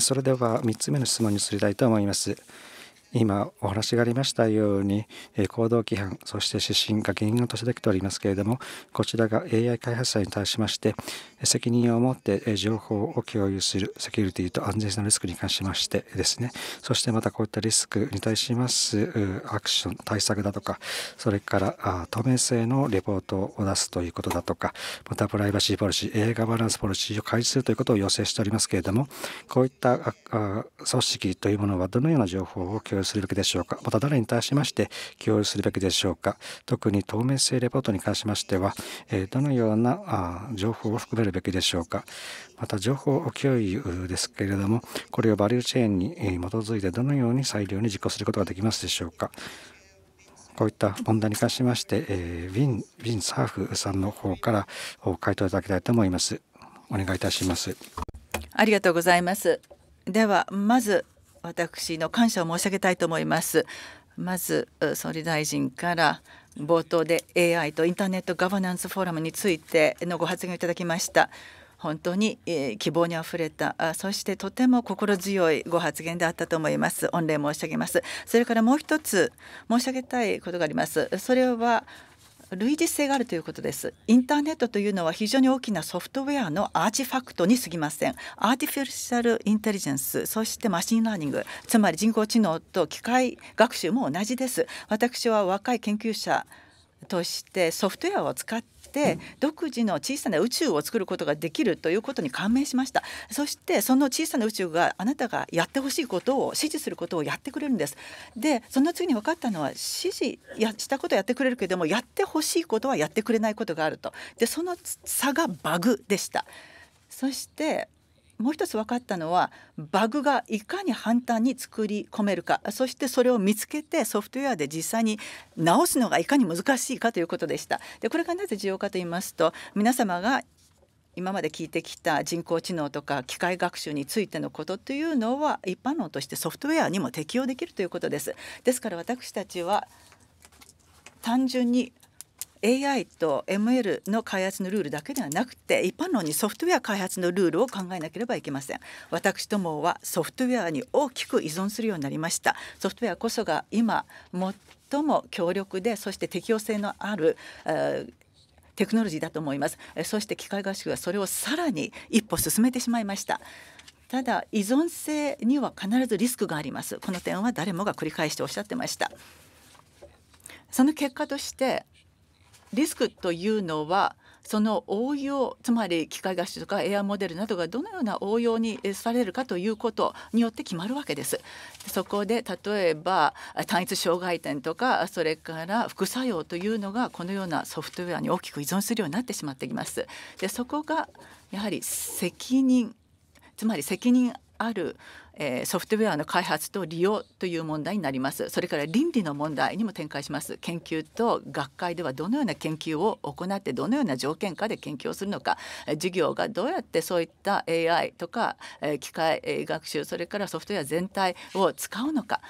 それでは3つ目の質問に移りたいと思います。今お話がありましたように、え行動規範そして指針が原因としてできておりますけれどもこちらが AI 開発者に対しまして責任を持って情報を共有するセキュリティと安全性のリスクに関しましてですねそしてまたこういったリスクに対しますアクション対策だとかそれから透明性のレポートを出すということだとかまたプライバシーポリシー AI ガバナンスポリシーを開示するということを要請しておりますけれどもこういった組織というものはどのような情報を共有共有するべきでしょうかまた誰に対しまして共有するべきでしょうか特に透明性レポートに関しましては、えどのようなあ情報を含めるべきでしょうかまた情報共有ですけれどもこれをバリューチェーンに基づいてどのように裁量に実行することができますでしょうかこういった問題に関しまして、えー、ウィン・ウィン・サーフさんの方から回答いただきたいと思います。お願いいたします。ありがとうございます。では、まず私の感謝を申し上げたいと思います。まず総理大臣から冒頭で AI とインターネットガバナンスフォーラムについてのご発言をいただきました。本当に希望にあふれたそしてとても心強いご発言であったと思います御礼申し上げますそれからもう一つ申し上げたいことがありますそれは類似性があるということですインターネットというのは非常に大きなソフトウェアのアーティファクトに過ぎませんアーティフィシャルインテリジェンスそしてマシンラーニングつまり人工知能と機械学習も同じです私は若い研究者としてソフトウェアを使って独自の小さな宇宙を作ることができるということに感銘しましたそしてその小さな宇宙があなたがやってほしいことを指示することをやってくれるんですでその次に分かったのは指示やしたことはやってくれるけれどもやってほしいことはやってくれないことがあるとでその差がバグでしたそしてもう一つ分かったのはバグがいかに簡単に作り込めるかそしてそれを見つけてソフトウェアで実際に直すのがいかに難しいかということでした。でこれがなぜ重要かと言いますと皆様が今まで聞いてきた人工知能とか機械学習についてのことというのは一般論としてソフトウェアにも適用できるということです。ですから私たちは単純に AI と ML の開発のルールだけではなくて一般論にソフトウェア開発のルールを考えなければいけません私どもはソフトウェアに大きく依存するようになりましたソフトウェアこそが今最も強力でそして適応性のある、えーテクノロジーだと思いますそして機械学習はそれをさらに一歩進めてしまいましたただ依存性には必ずリスクがありますこの点は誰もが繰り返しておっしゃってましたその結果としてリスクというのはその応用つまり機械学習とかエアモデルなどがどのような応用にされるかということによって決まるわけです。そこで例えば単一障害点とかそれから副作用というのがこのようなソフトウェアに大きく依存するようになってしまっています。でそこがやはり責任つまり責任あるえー、ソフトウェアの開発と利用という問題になりますそれから倫理の問題にも展開します研究と学会ではどのような研究を行ってどのような条件下で研究をするのか授業がどうやってそういった AI とか、えー、機械学習それからソフトウェア全体を使うのか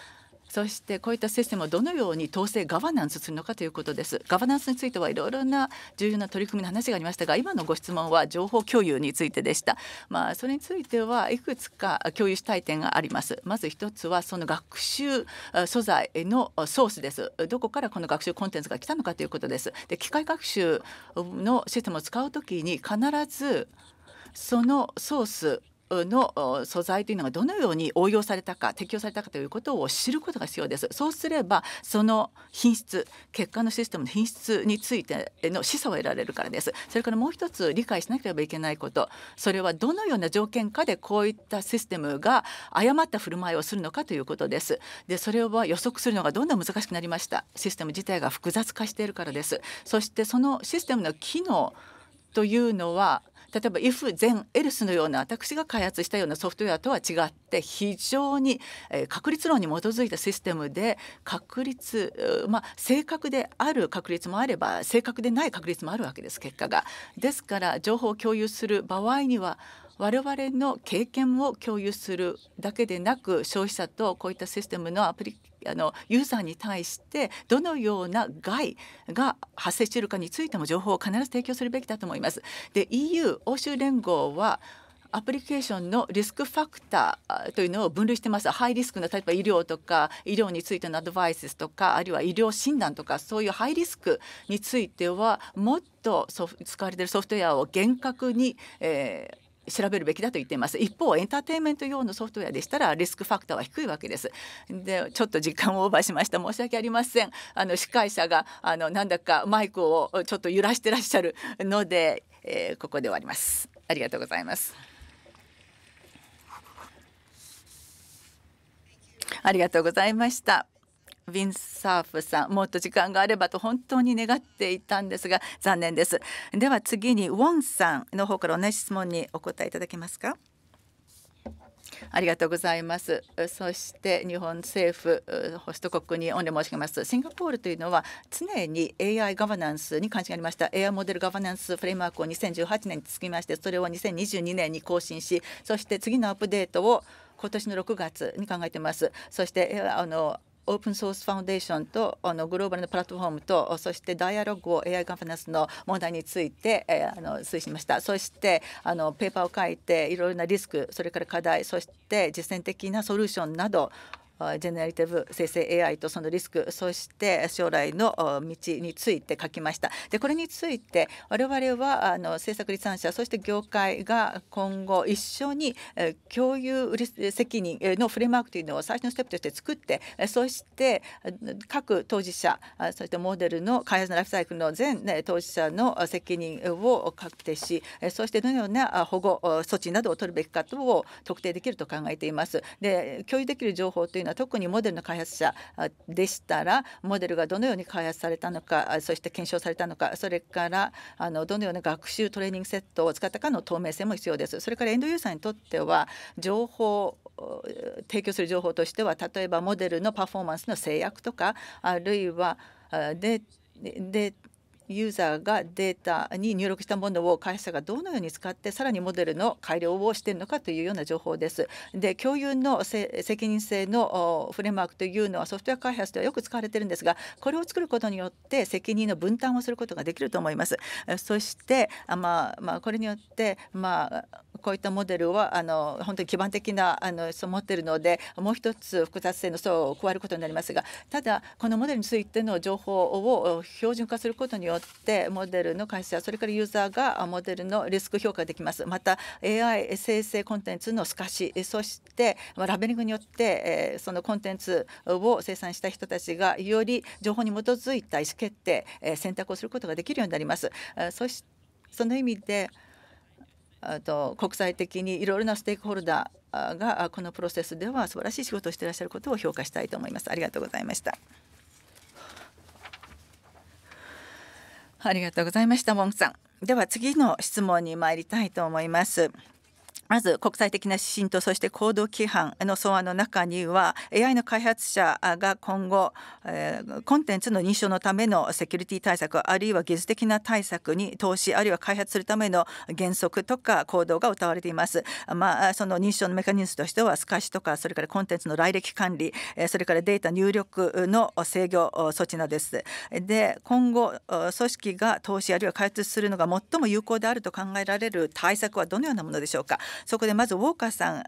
そしてこういったシステムをどのように統制ガバナンスするのかということですガバナンスについてはいろいろな重要な取り組みの話がありましたが今のご質問は情報共有についてでしたまあそれについてはいくつか共有したい点がありますまず一つはその学習素材のソースですどこからこの学習コンテンツが来たのかということですで機械学習のシステムを使うときに必ずそのソースの素材というのがどのように応用されたか適用されたかということを知ることが必要ですそうすればその品質結果のシステムの品質についての示唆を得られるからですそれからもう一つ理解しなければいけないことそれはどのような条件下でこういったシステムが誤った振る舞いをするのかということですでそれは予測するのがどんどん難しくなりましたシステム自体が複雑化しているからですそしてそのシステムの機能というのは例えば if 全 else のような私が開発したようなソフトウェアとは違って非常に確率論に基づいたシステムで確率まあ正確である確率もあれば正確でない確率もあるわけです結果が。ですから情報を共有する場合には我々の経験を共有するだけでなく消費者とこういったシステムのアプリあのユーザーに対してどのような害が発生しているかについても情報を必ず提供するべきだと思います。で EU 欧州連合はアプリケーションのリスクファクターというのを分類してますハイリスクの例えば医療とか医療についてのアドバイスとかあるいは医療診断とかそういうハイリスクについてはもっと使われているソフトウェアを厳格に、えー、調べるべきだと言っています一方エンターテインメント用のソフトウェアでしたらリスクファクターは低いわけですでちょっと時間をオーバーしました申し訳ありませんあの司会者があのなんだかマイクをちょっと揺らしてらっしゃるので、えー、ここで終わりますありがとうございますありがとうございましたウィンサーフさんもっと時間があればと本当に願っていたんですが残念ですでは次にウォンさんの方から同じ質問にお答えいただけますかありがとうございます。そして日本政府ホスト国に御礼申し上げます。シンガポールというのは常に AI ガバナンスに関心がありました。AI モデルガバナンスフレームワークを2018年につきまして、それを2022年に更新し、そして次のアップデートを今年の6月に考えてます。そしてあのオープンソースファウンデーションとあのグローバルのプラットフォームとそしてダイアログを AI カンファナンスの問題について、えー、あの推進しましたそしてあのペーパーを書いていろいろなリスクそれから課題そして実践的なソリューションなどジェネラリティブ生成 AI とそのリスクそして将来の道について書きましたでこれについて我々はあの政策立案者そして業界が今後一緒に共有責任のフレームワークというのを最初のステップとして作ってそして各当事者そしてモデルの開発のライフサイクルの全当事者の責任を確定しそしてどのような保護措置などを取るべきかとを特定できると考えています。で共有できる情報というのは特にモデルの開発者でしたらモデルがどのように開発されたのかそして検証されたのかそれからあのどのような学習トレーニングセットを使ったかの透明性も必要です。それからエンドユーザーにとっては情報提供する情報としては例えばモデルのパフォーマンスの制約とかあるいはデータユーザーがデータに入力したものを会社がどのように使ってさらにモデルの改良をしているのかというような情報です。で共有の責任性のフレームワークというのはソフトウェア開発ではよく使われているんですがこれを作ることによって責任の分担をすることができると思います。そして、まあまあ、これによって、まあこういったモデルはあの本当に基盤的なあの持っているのでもう一つ複雑性の層を加えることになりますがただこのモデルについての情報を標準化することによってモデルの会者それからユーザーがモデルのリスク評価できますまた AI 生成コンテンツの透かしそしてラベリングによってそのコンテンツを生産した人たちがより情報に基づいた意思決定選択をすることができるようになります。そしてその意味でと国際的にいろいろなステークホルダーがこのプロセスでは素晴らしい仕事をしていらっしゃることを評価したいと思います。ありがとうございました。ありがとうございました、モンさん。では次の質問に参りたいと思います。まず国際的な指針とそして行動規範の草案の中には AI の開発者が今後コンテンツの認証のためのセキュリティ対策あるいは技術的な対策に投資あるいは開発するための原則とか行動が謳われています。まあ、その認証のメカニズムとしては透かしとかそれからコンテンツの来歴管理それからデータ入力の制御措置などです。で今後組織が投資あるいは開発するのが最も有効であると考えられる対策はどのようなものでしょうか。そこでまずウォーカーさ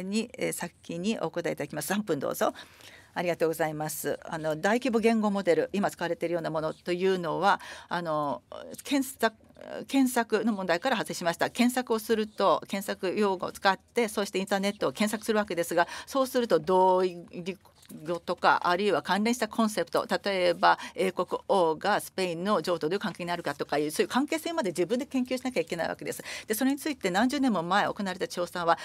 んに先にお答えいただきます3分どうぞ。ありがとうございます。あの大規模言語モデル、今使われているようなものというのは、あの検索検索の問題から発生しました検索をすると検索用語を使ってそしてインターネットを検索するわけですがそうすると同意語とかあるいは関連したコンセプト例えば英国王がスペインの女王とどういう関係になるかとかいうそういう関係性まで自分で研究しなきゃいけないわけです。でそれについて何十年も前行われた調査は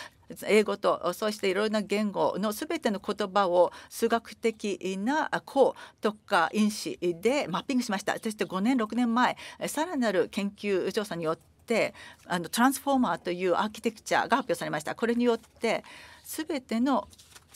英語とそしていろいろな言語の全ての言葉を数学的な項とか因子でマッピングしました。そして5年6年前さらなる研究調査によってあのトランスフォーマーというアーキテクチャが発表されました。これによって全ての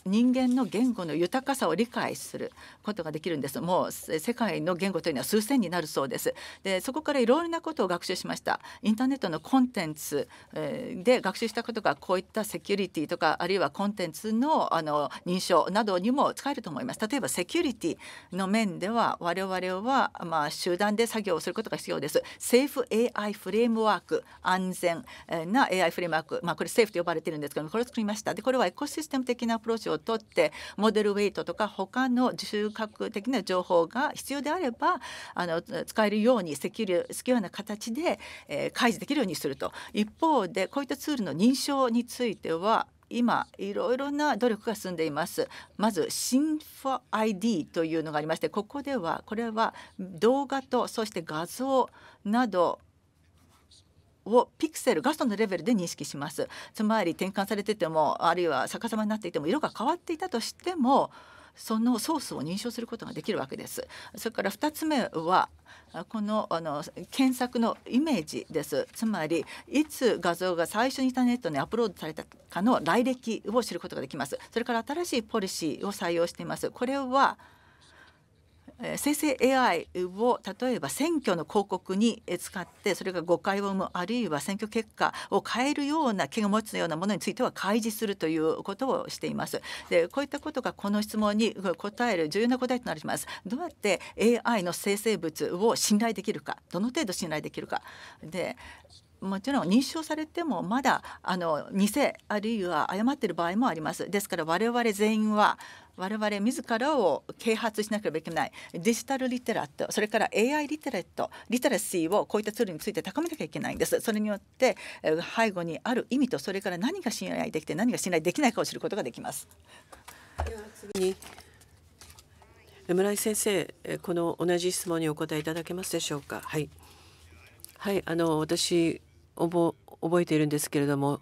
人間の言語の豊かさを理解することができるんですもう世界の言語というのは数千になるそうですでそこからいろいろなことを学習しましたインターネットのコンテンツで学習したことがこういったセキュリティとかあるいはコンテンツのあの認証などにも使えると思います例えばセキュリティの面では我々はまあ集団で作業をすることが必要ですセーフ AI フレームワーク安全な AI フレームワークまあこれセーフと呼ばれているんですけどこれを作りましたでこれはエコシステム的なアプローチをを取ってモデルウェイトとか他の収穫的な情報が必要であればあの使えるようにセキュリスキュアな形で、えー、開示できるようにすると一方でこういったツールの認証については今いろいろな努力が進んでいますまずシンフォ ID というのがありましてここではこれは動画とそして画像などをピクセルガストのレベルで認識しますつまり転換されててもあるいは逆さまになっていても色が変わっていたとしてもそのソースを認証することができるわけです。それから2つ目はこのあの検索のイメージですつまりいつ画像が最初にインターネットにアップロードされたかの来歴を知ることができますそれから新しいポリシーを採用していますこれは生成 AI を例えば選挙の広告に使ってそれが誤解を生むあるいは選挙結果を変えるような気が持つようなものについては開示するということをしています。でこういったことがこの質問に答える重要な答えとなります。どうやって AI の生成物を信頼できるかどの程度信頼できるかでもちろん認証されてもまだあの偽あるいは誤っている場合もありますですから我々全員は我々自らを啓発しなければいけないデジタルリテラットそれから AI リテラットリテラシーをこういったツールについて高めなきゃいけないんですそれによって背後にある意味とそれから何が信頼できて何が信頼できないかを知ることができますでは次に村井先生この同じ質問にお答えいただけますでしょうかはいはいあの私覚えているんですけれども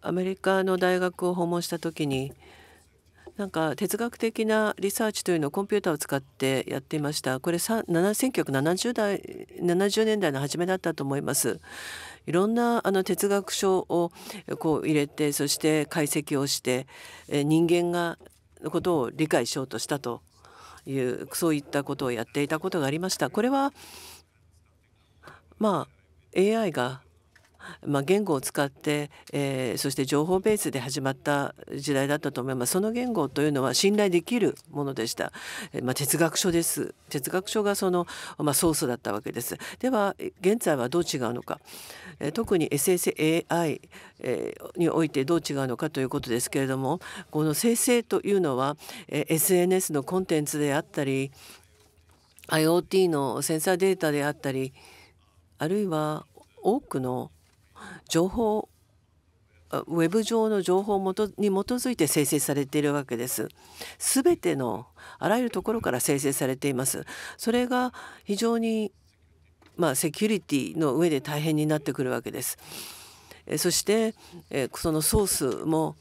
アメリカの大学を訪問した時になんか哲学的なリサーチというのをコンピューターを使ってやっていました。これ1970代70年代の初めだったと思います。いろんなあの哲学書をこう入れてそして解析をして人間がのことを理解しようとしたというそういったことをやっていたことがありました。これはまあ AI がまあ、言語を使って、えー、そして情報ベースで始まった時代だったと思いますその言語というのは信頼できるものでした、えまあ、哲学書です哲学書がその、まあ、ソースだったわけですでは現在はどう違うのか、えー、特に SSAI、えー、においてどう違うのかということですけれどもこの生成というのは、えー、SNS のコンテンツであったり IoT のセンサーデータであったりあるいは多くの情報ウェブ上の情報に基づいて生成されているわけです。すべてのあらゆるところから生成されています。それが非常にまあ、セキュリティの上で大変になってくるわけです。そしてそのソースも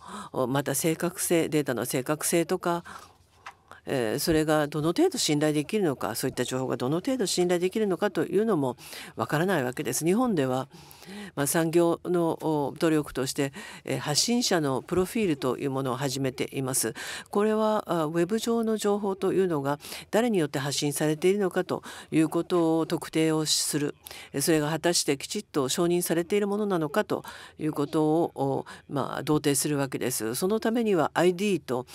また正確性データの正確性とかそれがどの程度信頼できるのかそういった情報がどの程度信頼できるのかというのもわからないわけです。日本ではまあ、産業の努力として発信者のプロフィールというものを始めています。これはウェブ上の情報というのが誰によって発信されているのかということを特定をするそれが果たしてきちっと承認されているものなのかということを、まあ、同定するわけです。そのためには ID と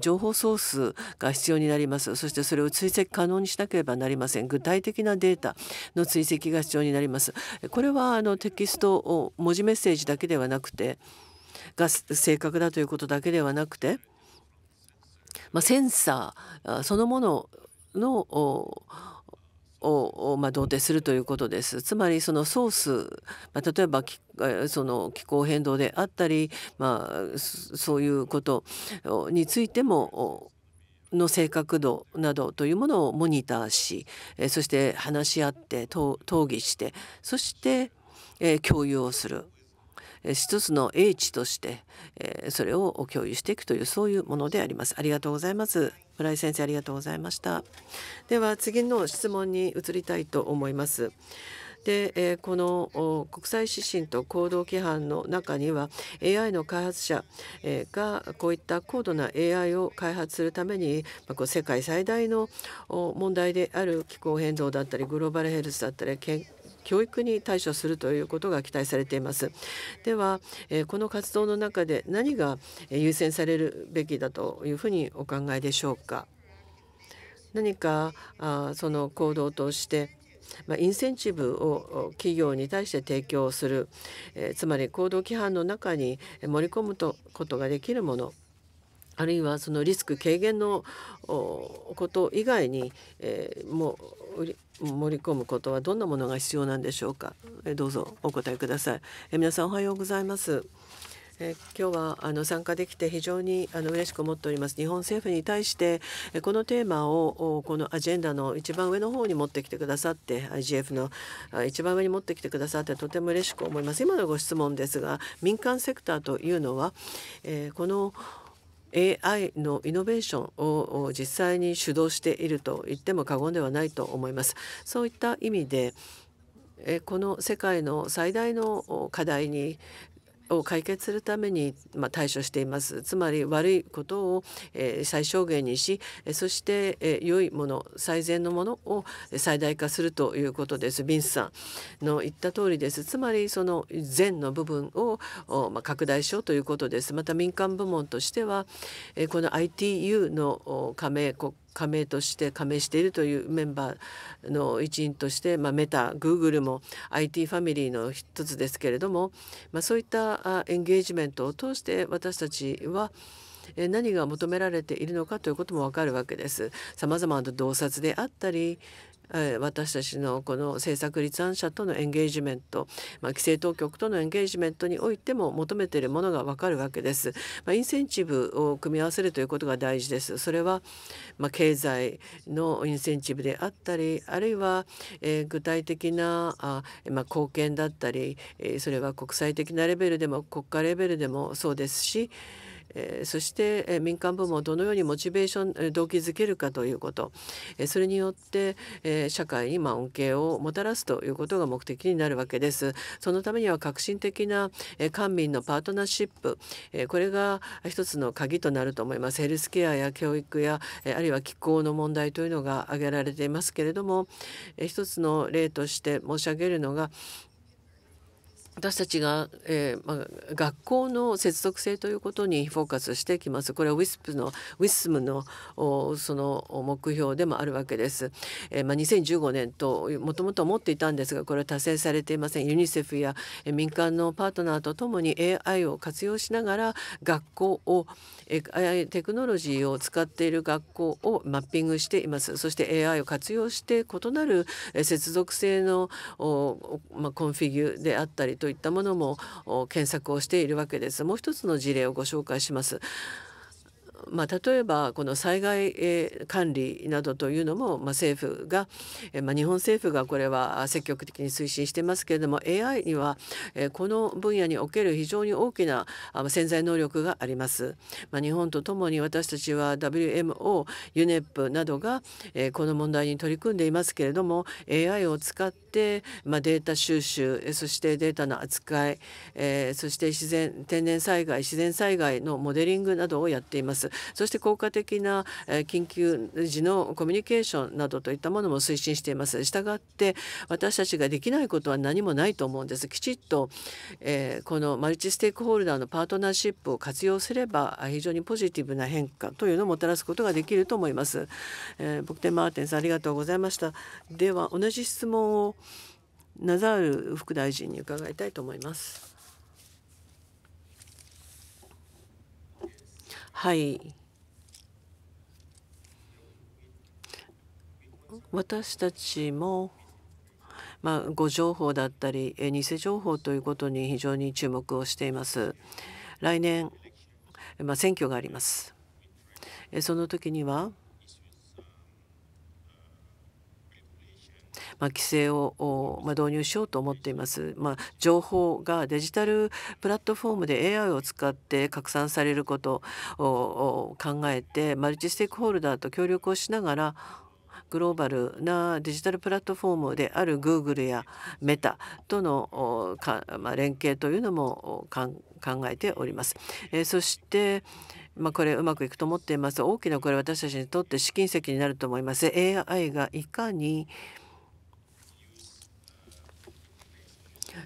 情報ソースが必要になります。そしてそれを追跡可能にしなければなりません。具体的なデータの追跡が必要になります。これはあのテキストを文字メッセージだけではなくてが正確だということだけではなくて、まあ、センサーそのもののを、まあ、同定するということです。つまりそのソース、まあ、例えばその気候変動であったり、まあ、そういうことについてもの正確度などというものをモニターしそして話し合って討議してそして共有をする一つの英知としてそれを共有していくというそういうものであります。ありがとうございます。村井先生ありがとうございました。では次の質問に移りたいと思います。で、この国際指針と行動規範の中には AI の開発者、がこういった高度な AI を開発するために、世界最大の問題である気候変動だったりグローバルヘルスだったり健教育に対処するということが期待されていますでは、えこの活動の中で何が優先されるべきだというふうにお考えでしょうか何かあその行動としてまインセンティブを企業に対して提供する、えつまり行動規範の中に盛り込むとことができるものあるいはそのリスク軽減のこと以外に、えもう盛り込むことはどんなものが必要なんでしょうかえどうぞお答えくださいえ皆さんおはようございますえ今日はあの参加できて非常にあの嬉しく思っております日本政府に対してえこのテーマをこのアジェンダの一番上の方に持ってきてくださって IGF の一番上に持ってきてくださってとても嬉しく思います今のご質問ですが民間セクターというのは、えこの AI のイノベーションを実際に主導していると言っても過言ではないと思います。そういった意味でこの世界の最大の課題にを解決するために、まあ、対処していますつまり悪いことを、えー、最小限にしそして、えー、良いもの最善のものを最大化するということですビンスさんの言った通りですつまりその善の部分を、まあ、拡大しようということですまた民間部門としては、えー、この ITU の加盟国加盟として加盟しているというメンバーの一員として、まあ、メタグーグルも IT ファミリーの一つですけれども、まあ、そういったエンゲージメントを通して私たちは何が求められているのかということもわかるわけです。様々な洞察であったり、え私たちのこの政策立案者とのエンゲージメント、まあ、規制当局とのエンゲージメントにおいても求めているものが分かるわけです。まあ、インセンティブを組み合わせるということが大事です。それは、まあ、経済のインセンティブであったり、あるいは、え具体的なあ、まあ、貢献だったり、えそれは国際的なレベルでも国家レベルでもそうですし、えそして民間部門をどのようにモチベーション動機づけるかということ、えそれによって、え社会にま恩恵をもたらすということが目的になるわけですそのためには革新的な、え官民のパートナーシップ、えこれが一つの鍵となると思いますヘルスケアや教育や、えあるいは気候の問題というのが挙げられていますけれども、えー、一つの例として申し上げるのが私たちが、えーまあ、学校の接続性ということにフォーカスしてきます。これはウィスプのウィスムのその目標でもあるわけです。えーまあ、2015年ともともと思っていたんですがこれは達成されていません。ユニセフやえ民間のパートナーとともに AI を活用しながら学校を、AI テクノロジーを使っている学校をマッピングしていますそして AI を活用して異なる接続性の、コンフィギュであったりといったものも検索をしているわけですもう一つの事例をご紹介します。まあ、例えばこの災害、え管理などというのも、まあ、政府が、えまあ、日本政府がこれは積極的に推進してますけれども AI には、えこの分野における非常に大きなあ潜在能力があります。まあ、日本とともに私たちは WMO、UNEP などが、えこの問題に取り組んでいますけれども AI を使って、まあ、データ収集そしてデータの扱い、えそして自然天然災害自然災害のモデリングなどをやっています。そして効果的な緊急時のコミュニケーションなどといったものも推進しています。したがって私たちができないことは何もないと思うんです。きちっと、えー、このマルチステークホルダーのパートナーシップを活用すれば非常にポジティブな変化というのをもたらすことができると思います。えー、僕でマーテンさんありがとうございました。では同じ質問をナザール副大臣に伺いたいと思います。はい私たちもまあ、誤情報だったり偽情報ということに非常に注目をしています。来年、まあ、選挙があります。その時にはまあ、規制を、まあ、導入しようと思っています。まあ、情報がデジタルプラットフォームで AI を使って拡散されることを考えてマルチステークホルダーと協力をしながらグローバルなデジタルプラットフォームである Google やメタとの連携というのも考えております。そして、まあ、これうまくいくと思っています大きなこれ私たちにとって試金石になると思います。AI がいかに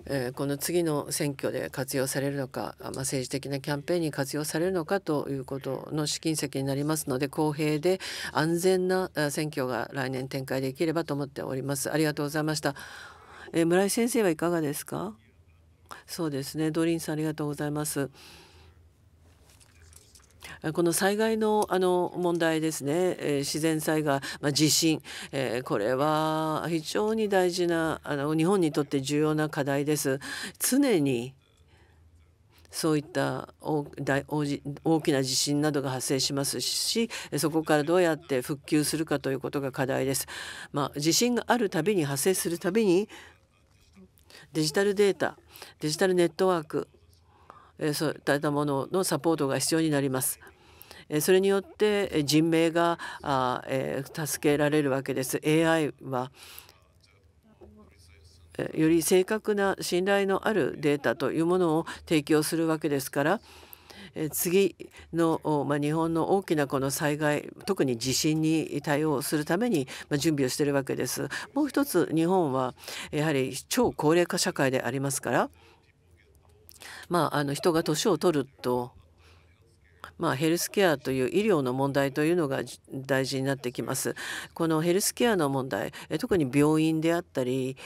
えこの次の選挙で活用されるのか、まあ、政治的なキャンペーンに活用されるのかということの試金石になりますので公平で安全な選挙が来年展開できればと思っております。ありがとうございました。え村井先生はいかがですかそうですね。ドリンさんありがとうございます。この災害のあの問題ですね、え自然災害、まあ、地震、えこれは非常に大事なあの日本にとって重要な課題です。常にそういった大きな地震などが発生しますしそこからどうやって復旧するかということが課題です。まあ、地震があるたびに発生するたびにデジタルデータデジタルネットワークえそういったもののサポートが必要になります。それによって人命が助けられるわけです。AI はより正確な信頼のあるデータというものを提供するわけですから次の、ま日本の大きなこの災害特に地震に対応するために準備をしているわけです。もう一つ日本はやはり超高齢化社会でありますからまあ、あの人が年を取ると、まあ、ヘルスケアという医療の問題というのが大事になってきます。このヘルスケアの問題特に病院であったり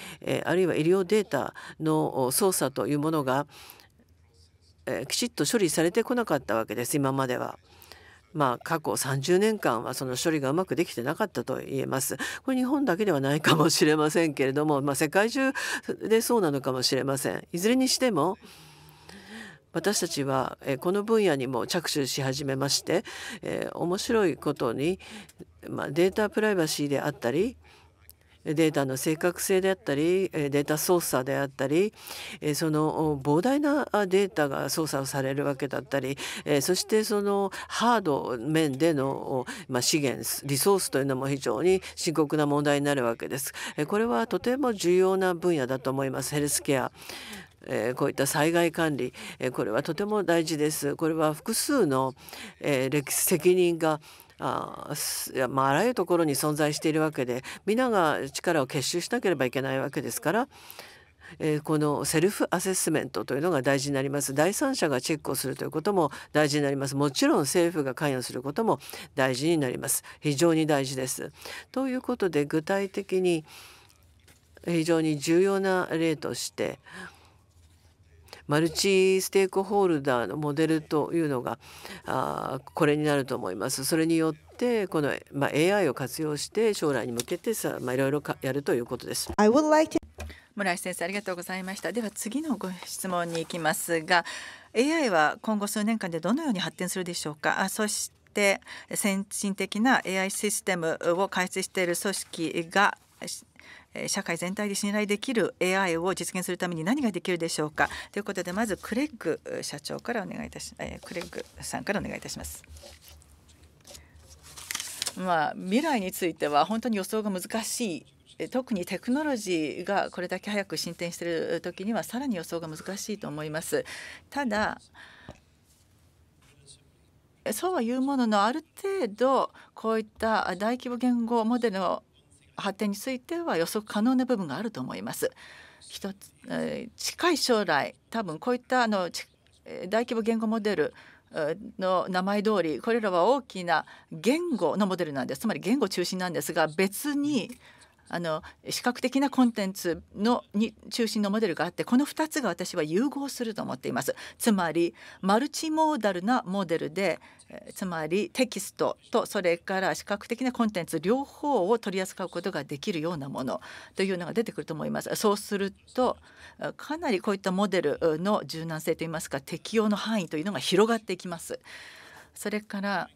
あるいは医療データの操作というものがきちっと処理されてこなかったわけです今までは。まあ、過去30年間はその処理がうまくできてなかったと言えます。これ日本だけではないかもしれませんけれども、まあ、世界中でそうなのかもしれません。いずれにしても私たちはこの分野にも着手し始めまして面白いことにデータプライバシーであったりデータの正確性であったりデータ操作であったりその膨大なデータが操作をされるわけだったりそしてそのハード面での資源リソースというのも非常に深刻な問題になるわけです。これはとても重要な分野だと思いますヘルスケア。えこういった災害管理、えこれはとても大事です。これは複数の、え史責任があまあ、あらゆるところに存在しているわけで皆が力を結集しなければいけないわけですから、えー、このセルフアセスメントというのが大事になります第三者がチェックをするということも大事になりますもちろん政府が関与することも大事になります非常に大事です。ということで具体的に非常に重要な例としてマルチステークホルダーのモデルというのがあこれになると思います。それによってこの、まあ、AI を活用して将来に向けてさ、まあ、いろいろかやるということです。村井先生ありがとうございましたでは次のご質問に行きますが AI は今後数年間でどのように発展するでしょうかあそして先進的な AI システムを開発している組織が社会全体で信頼できる AI を実現するために何ができるでしょうかということでまずクレッグ社長からお願いいたしえクレッグさんからお願いいたします。まあ、未来については本当に予想が難しい特にテクノロジーがこれだけ早く進展している時にはさらに予想が難しいと思います。ただそうは言うもののある程度こういった大規模言語モデルの発展については予測可能な部分があると思います。一つ、え近い将来多分こういったあの大規模言語モデルの名前通りこれらは大きな言語のモデルなんですつまり言語中心なんですが別にあの視覚的なコンテンツのに中心のモデルがあってこの2つが私は融合すると思っていますつまりマルチモーダルなモデルでつまりテキストとそれから視覚的なコンテンツ両方を取り扱うことができるようなものというのが出てくると思いますそうするとかなりこういったモデルの柔軟性といいますか適用の範囲というのが広がっていきますそれから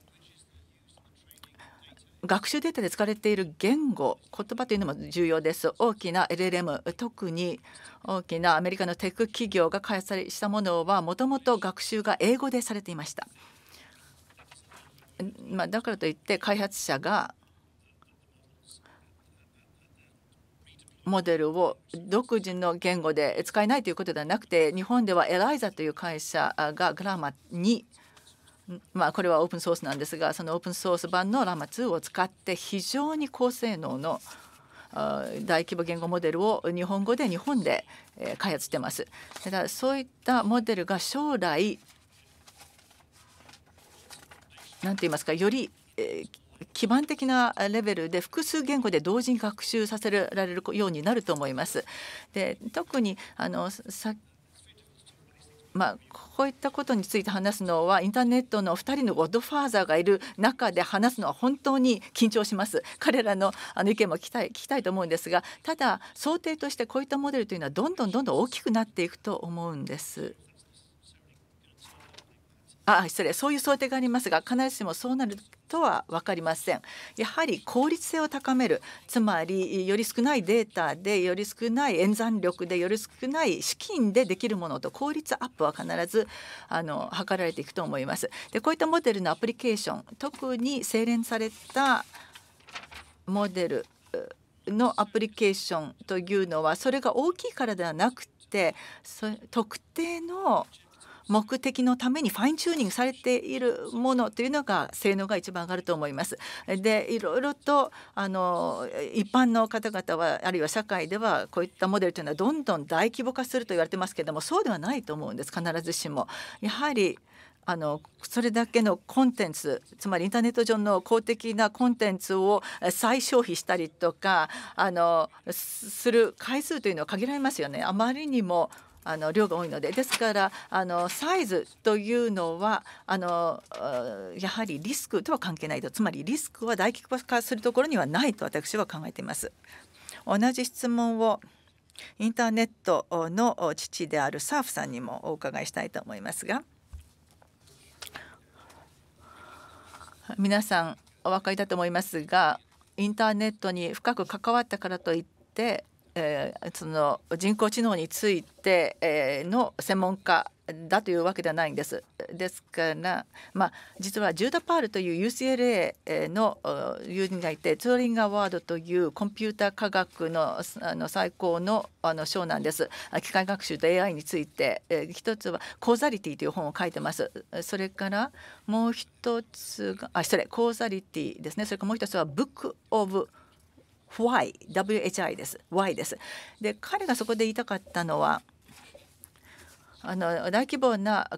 学習データで使われている言語言葉というのも重要です大きな LLM 特に大きなアメリカのテク企業が開発したものはもともと学習が英語でされていました、まあ、だからといって開発者がモデルを独自の言語で使えないということではなくて日本ではエライザという会社がグラマにまあ、これはオープンソースなんですがそのオープンソース版のラマ2を使って非常に高性能の大規模言語モデルを日本語で日本で開発してます。だからそういったモデルが将来何て言いますかより、え基盤的なレベルで複数言語で同時に学習させられるようになると思います。で特にあのまあ、こういったことについて話すのはインターネットの2人のゴッドファーザーがいる中で話すのは本当に緊張します [LAUGHS] 彼らのあの意見も聞きたい聞きたいと思うんですがただ想定としてこういったモデルというのはどんどんどんどん大きくなっていくと思うんです。あ失礼そういう想定がありますが必ずしもそうなるとは分かりませんやはり効率性を高めるつまりより少ないデータでより少ない演算力でより少ない資金でできるものと効率アップは必ずあの図られていくと思いますでこういったモデルのアプリケーション特に精錬されたモデルのアプリケーションというのはそれが大きいからではなくてそ特定の目的のためにファインチューニングされているものというのが性能が一番上がると思います。でいろいろとあの一般の方々はあるいは社会ではこういったモデルというのはどんどん大規模化すると言われてますけれどもそうではないと思うんです必ずしも。やはりあのそれだけのコンテンツつまりインターネット上の公的なコンテンツを再消費したりとかあのする回数というのは限られますよね。あまりにもあの量が多いのでですからあのサイズというのはあのやはりリスクとは関係ないとつまりリスクは大規模化するところにはないと私は考えています。同じ質問をインターネットの父であるサーフさんにもお伺いしたいと思いますが皆さんお分かりだと思いますがインターネットに深く関わったからといってえー、その人工知能について、えー、の専門家だというわけではないんです。ですから、まあ、実はジューダ・パールという UCLA の友人がいてツーリング・アワードというコンピューター科学のあの最高のあの賞なんです。機械学習と AI について、えー、一つは「コーザリティ」という本を書いてます。それからもう一つがあ失礼「コーザリティ」ですねそれからもう一つは「ブック・オブ・ Why WHI です Why ですで彼がそこで言いたかったのはあの大規模な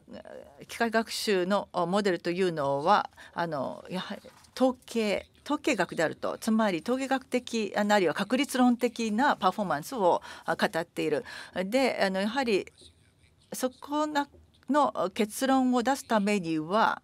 機械学習のモデルというのはあのやはり統計統計学であるとつまり統計学的あるいは確率論的なパフォーマンスを語っている。であのやはりそこの結論を出すためには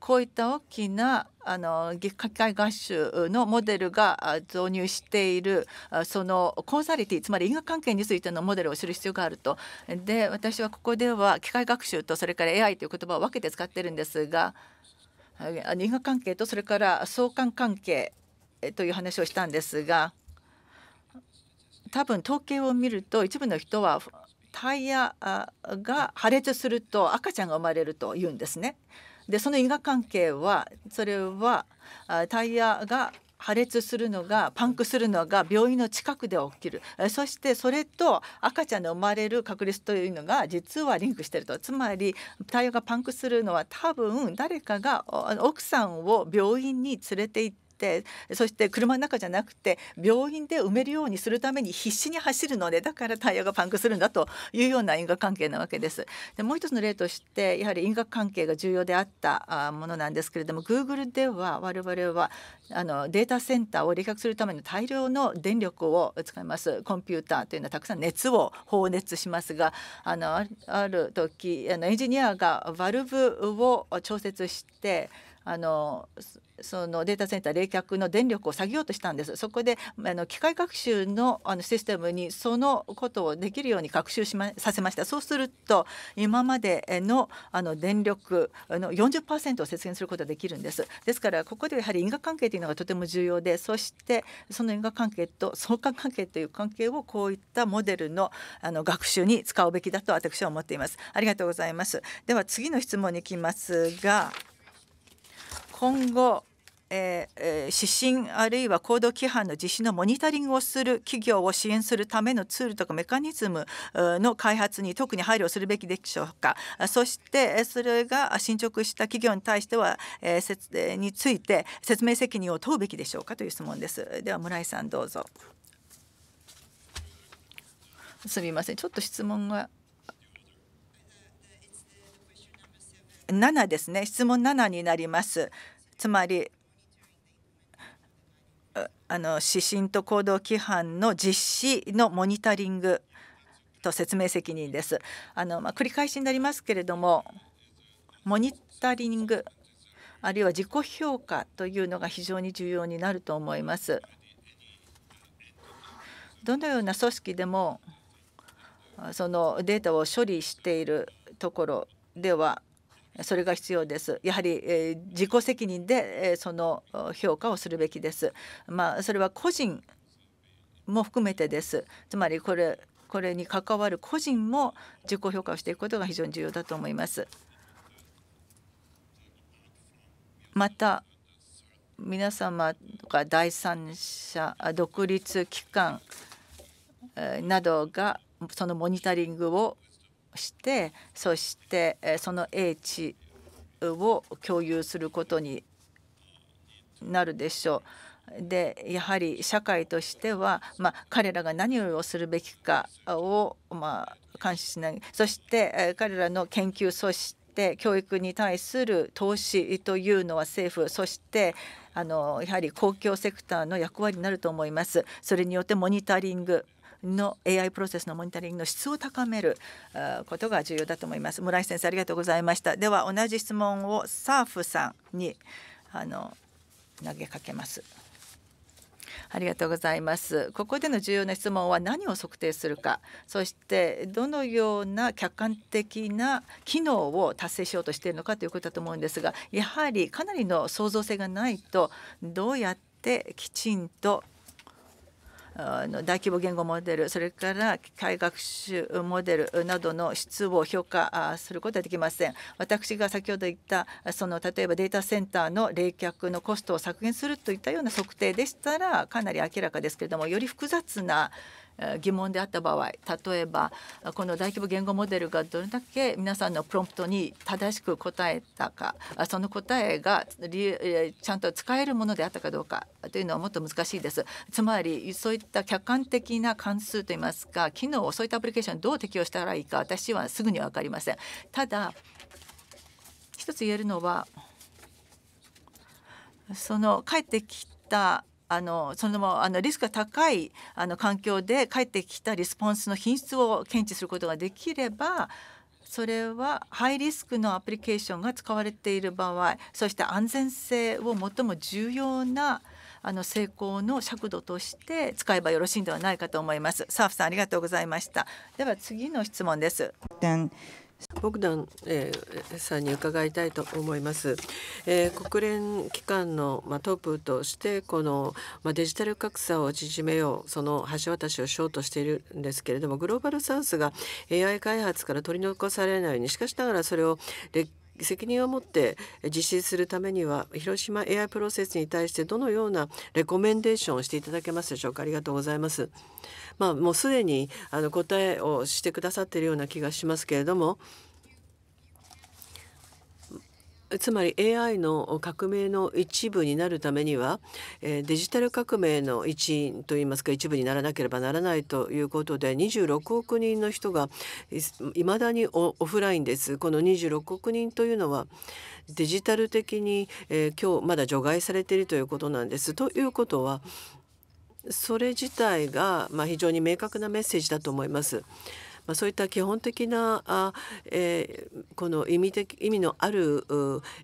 こういった大きなあの機械学習のモデルが導入しているそのコンサリティつまり因果関係についてのモデルを知る必要があるとで私はここでは機械学習とそれから AI という言葉を分けて使ってるんですが因果関係とそれから相関関係という話をしたんですが多分統計を見ると一部の人はタイヤが破裂すると赤ちゃんが生まれると言うんですね。でその因果関係はそれはタイヤが破裂するのがパンクするのが病院の近くで起きるそしてそれと赤ちゃんの生まれる確率というのが実はリンクしてるとつまりタイヤがパンクするのは多分誰かが奥さんを病院に連れて行ってってそして車の中じゃなくて病院で埋めるようにするために必死に走るのでだからタイヤがパンクするんだというような因果関係なわけです。でもう一つの例としてやはり因果関係が重要であったものなんですけれども Google では我々はあのデータセンターを冷却するための大量の電力を使います。コンピューターというのはたくさん熱を放熱しますがあのある時あのエンジニアがバルブを調節してあのそのデータセンター冷却の電力を下げようとしたんですそこであの機械学習のあのシステムにそのことをできるように学習し、ま、させましたそうすると今までのあの電力の40%を節減することができるんですですからここでやはり因果関係というのがとても重要でそしてその因果関係と相関関係という関係をこういったモデルのあの学習に使うべきだと私は思っていますありがとうございますでは次の質問に行きますが今後、えー、指針あるいは行動規範の実施のモニタリングをする企業を支援するためのツールとかメカニズムの開発に特に配慮するべきでしょうかそしてそれが進捗した企業に対しては、えー、について説明責任を問うべきでしょうかという質問ですでは村井さんどうぞすみませんちょっと質問が7ですね質問7になりますつまりあの指針と行動規範の実施のモニタリングと説明責任です。あのまあ、繰り返しになりますけれどもモニタリングあるいは自己評価というのが非常に重要になると思います。どのような組織でもそのデータを処理しているところではそれが必要ですやはり、えー、自己責任で、えー、その評価をするべきですまあそれは個人も含めてですつまりこれこれに関わる個人も自己評価をしていくことが非常に重要だと思いますまた皆様が第三者独立機関などがそのモニタリングをしてそしてその英知を共有することになるでしょう。でやはり社会としては、まあ、彼らが何をするべきかを、まあ、監視しないそして彼らの研究そして教育に対する投資というのは政府そしてあのやはり公共セクターの役割になると思います。それによってモニタリングの AI プロセスのモニタリングの質を高めることが重要だと思います。村井先生ありがとうございました。では同じ質問をサーフさんにあの投げかけます。ありがとうございます。ここでの重要な質問は何を測定するか、そしてどのような客観的な機能を達成しようとしているのかということだと思うんですが、やはりかなりの創造性がないとどうやってきちんとあの大規模言語モデルそれから機械学習モデルなどの質を評価することはできません私が先ほど言ったその例えばデータセンターの冷却のコストを削減するといったような測定でしたらかなり明らかですけれどもより複雑な疑問であった場合例えばこの大規模言語モデルがどれだけ皆さんのプロンプトに正しく答えたかその答えがちゃんと使えるものであったかどうかというのはもっと難しいです。つまりそういった客観的な関数といいますか機能をそういったアプリケーションどう適用したらいいか私はすぐには分かりません。ただ一つ言えるのはその帰ってきたあのそのあのリスクが高いあの環境で返ってきたリスポンスの品質を検知することができればそれはハイリスクのアプリケーションが使われている場合そして安全性を最も重要なあの成功の尺度として使えばよろしいんではないかと思います。サーフさんありがとうございました。では次の質問です。ボグダン、えー、さんに伺いたいと思います。えー、国連機関の、まトップとしてこの、まデジタル格差を縮めようその橋渡しをしようとしているんですけれどもグローバルサウスが AI 開発から取り残されないようにしかしながらそれを劣責任を持って実施するためには広島 AI プロセスに対してどのようなレコメンデーションをしていただけますでしょうかありがとうございます。まあ、もうすでにあの答えをしてくださっているような気がしますけれどもつまり AI の革命の一部になるためには、えデジタル革命の一員といいますか一部にならなければならないということで26億人の人がいまだにオフラインです。この26億人というのはデジタル的に、え今日まだ除外されているということなんです。ということはそれ自体が、まあ、非常に明確なメッセージだと思います。まあ、そういった基本的なあ、えー、この意味的意味のある、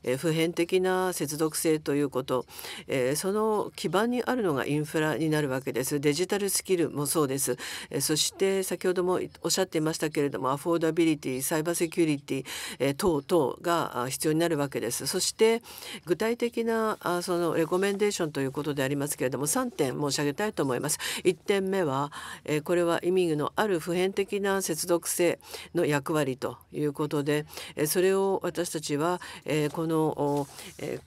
えー、普遍的な接続性ということ、えー、その基盤にあるのがインフラになるわけですデジタルスキルもそうです、えー、そして先ほどもおっしゃっていましたけれどもアフォーダビリティサイバーセキュリティ、えー、等々が必要になるわけですそして具体的なあそのレコメンデーションということでありますけれども3点申し上げたいと思います1点目は、えー、これは意味のある普遍的な接接続性の役割ということでそれを私たちはこの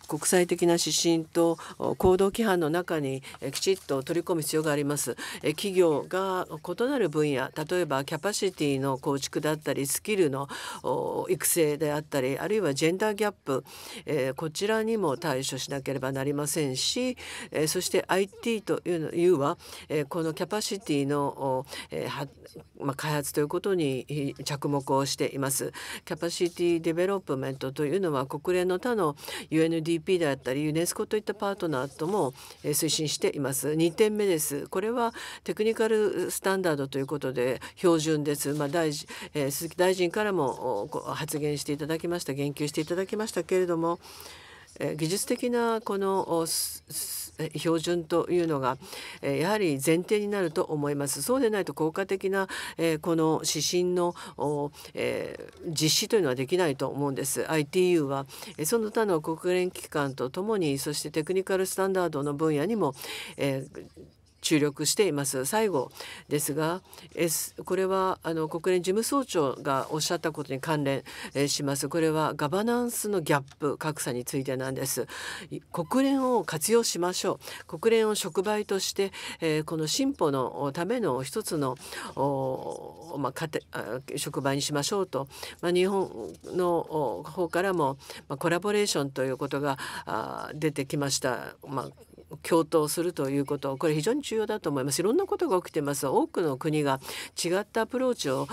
国際的な指針と行動規範の中にきちっと取り込む必要があります。企業が異なる分野例えばキャパシティの構築だったりスキルの育成であったりあるいはジェンダーギャップこちらにも対処しなければなりませんしそして IT というのはこのキャパシティの開発ということに着目をしています。キャパシティデベロップメントというのは国連の他の UNDP であったりユネスコといったパートナーとも推進しています。2点目です。これはテクニカルスタンダードということで標準です。まあ、大臣、え鈴木大臣からも発言していただきました言及していただきましたけれども、え技術的なこの標準というのがやはり前提になると思います。そうでないと効果的なこの指針の実施というのはできないと思うんです。ITU はその他の国連機関とともにそしてテクニカルスタンダードの分野にも注力しています最後ですが、S、これはあの国連事務総長がおっしゃったことに関連しますこれはガバナンスのギャップ格差についてなんです国連を活用しましょう国連を触媒として、えー、この進歩のための一つのまあ、触媒にしましょうと、まあ、日本の方からも、まあ、コラボレーションということが出てきました、まあ、共闘するということこれ非常に重要だと思いますいろんなことが起きてます多くの国が違ったアプローチを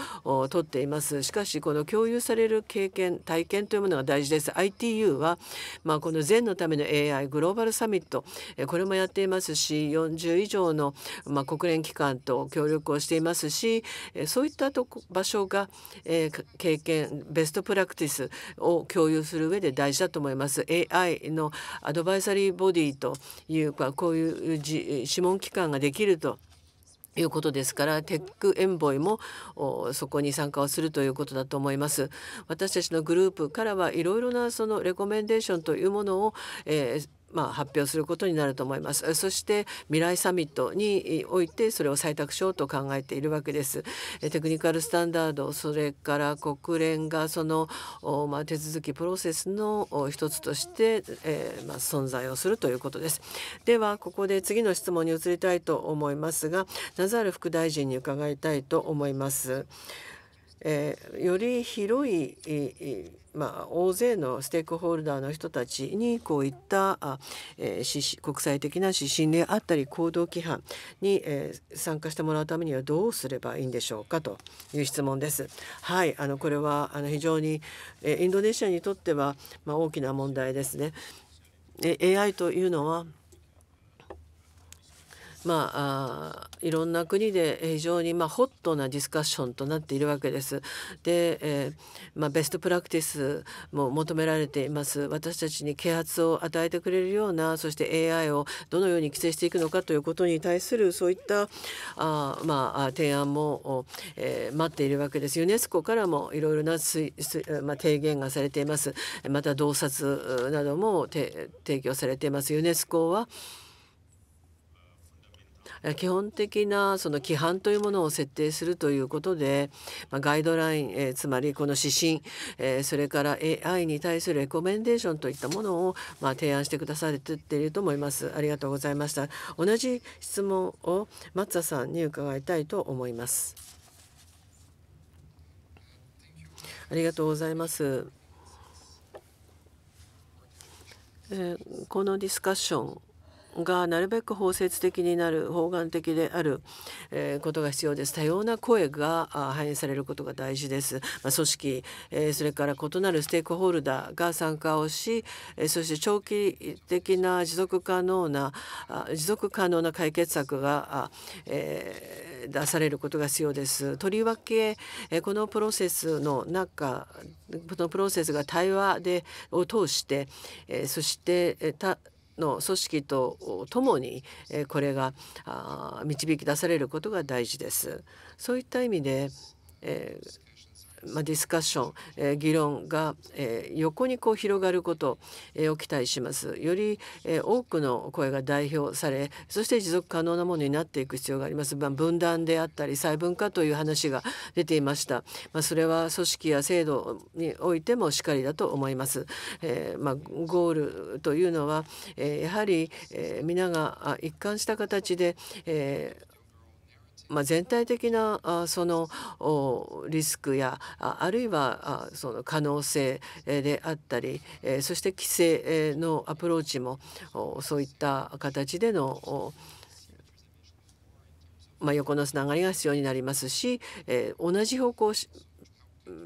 とっていますしかしこの共有される経験体験というものが大事です ITU はまあ、この善のための AI グローバルサミットこれもやっていますし40以上のまあ、国連機関と協力をしていますしそういったとこ場所が、え経験ベストプラクティスを共有する上で大事だと思います AI のアドバイザリーボディという力はこういう諮問機関ができるということですからテックエンボイもそこに参加をするということだと思います私たちのグループからはいろいろなそのレコメンデーションというものを、えーまあ、発表することになると思いますそして未来サミットにおいてそれを採択しようと考えているわけですテクニカルスタンダードそれから国連がその、まあ、手続きプロセスの一つとして、えー、まあ、存在をするということですではここで次の質問に移りたいと思いますがナザール副大臣に伺いたいと思います。えー、より広い、えーまあ、大勢のステークホルダーの人たちにこういったあ、えー、国際的な指針であったり行動規範に、えー、参加してもらうためにはどうすればいいんでしょうかという質問です。はい、あのこれはあの非常に、えー、インドネシアにとっては、まあ、大きな問題ですね。AI というのはまあ、あいろんな国で非常に、まあ、ホットなディスカッションとなっているわけです。で、えー、まあ、ベストプラクティスも求められています私たちに啓発を与えてくれるようなそして AI をどのように規制していくのかということに対するそういったあ、まあ、提案も、えー、待っているわけです。ユネスコからもいろいろなまあ、提言がされています。また洞察なども提供されています。ユネスコは基本的なその規範というものを設定するということで、まあ、ガイドライン、えー、つまりこの指針、えー、それから AI に対するレコメンデーションといったものを、まあ、提案してくださっていると思います。ありがとうございました。同じ質問を松田さんに伺いたいと思います。ありがとうございます。えー、このディスカッションがなるべく包摂的になる方眼的である、えことが必要です多様な声が反映されることが大事です、ま組織、えそれから異なるステークホルダーが参加をし、えそして長期的な持続可能な持続可能な解決策が、え出されることが必要ですとりわけ、えこのプロセスの中このプロセスが対話でを通して、えそしてたの組織とともにこれが導き出されることが大事です。そういった意味で、えーまあ、ディスカッション、えー、議論が、えー、横にこう広がることを期待します。より、えー、多くの声が代表されそして持続可能なものになっていく必要があります。まあ、分断であったり細分化という話が出ていました。まあ、それは組織や制度においてもしっかりだと思います。えーまあ、ゴールというのは、えー、やはり、えー、皆が一貫した形で、えーまあ、全体的なあそのリスクやあるいはあその可能性であったり、えそして規制のアプローチもそういった形でのまあ、横のつながりが必要になりますし、え同じ方向を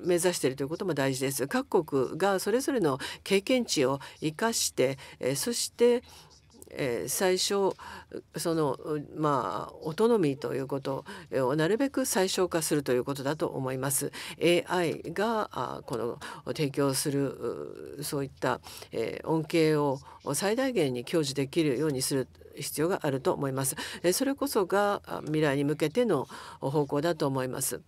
目指しているということも大事です。各国がそれぞれの経験値を生かして、えそして、えー、最初そのまあオトノミーということをなるべく最小化するということだと思います。AI があこの提供するそういった、えー、恩恵を最大限に享受できるようにする必要があると思います。えそれこそが未来に向けての方向だと思います。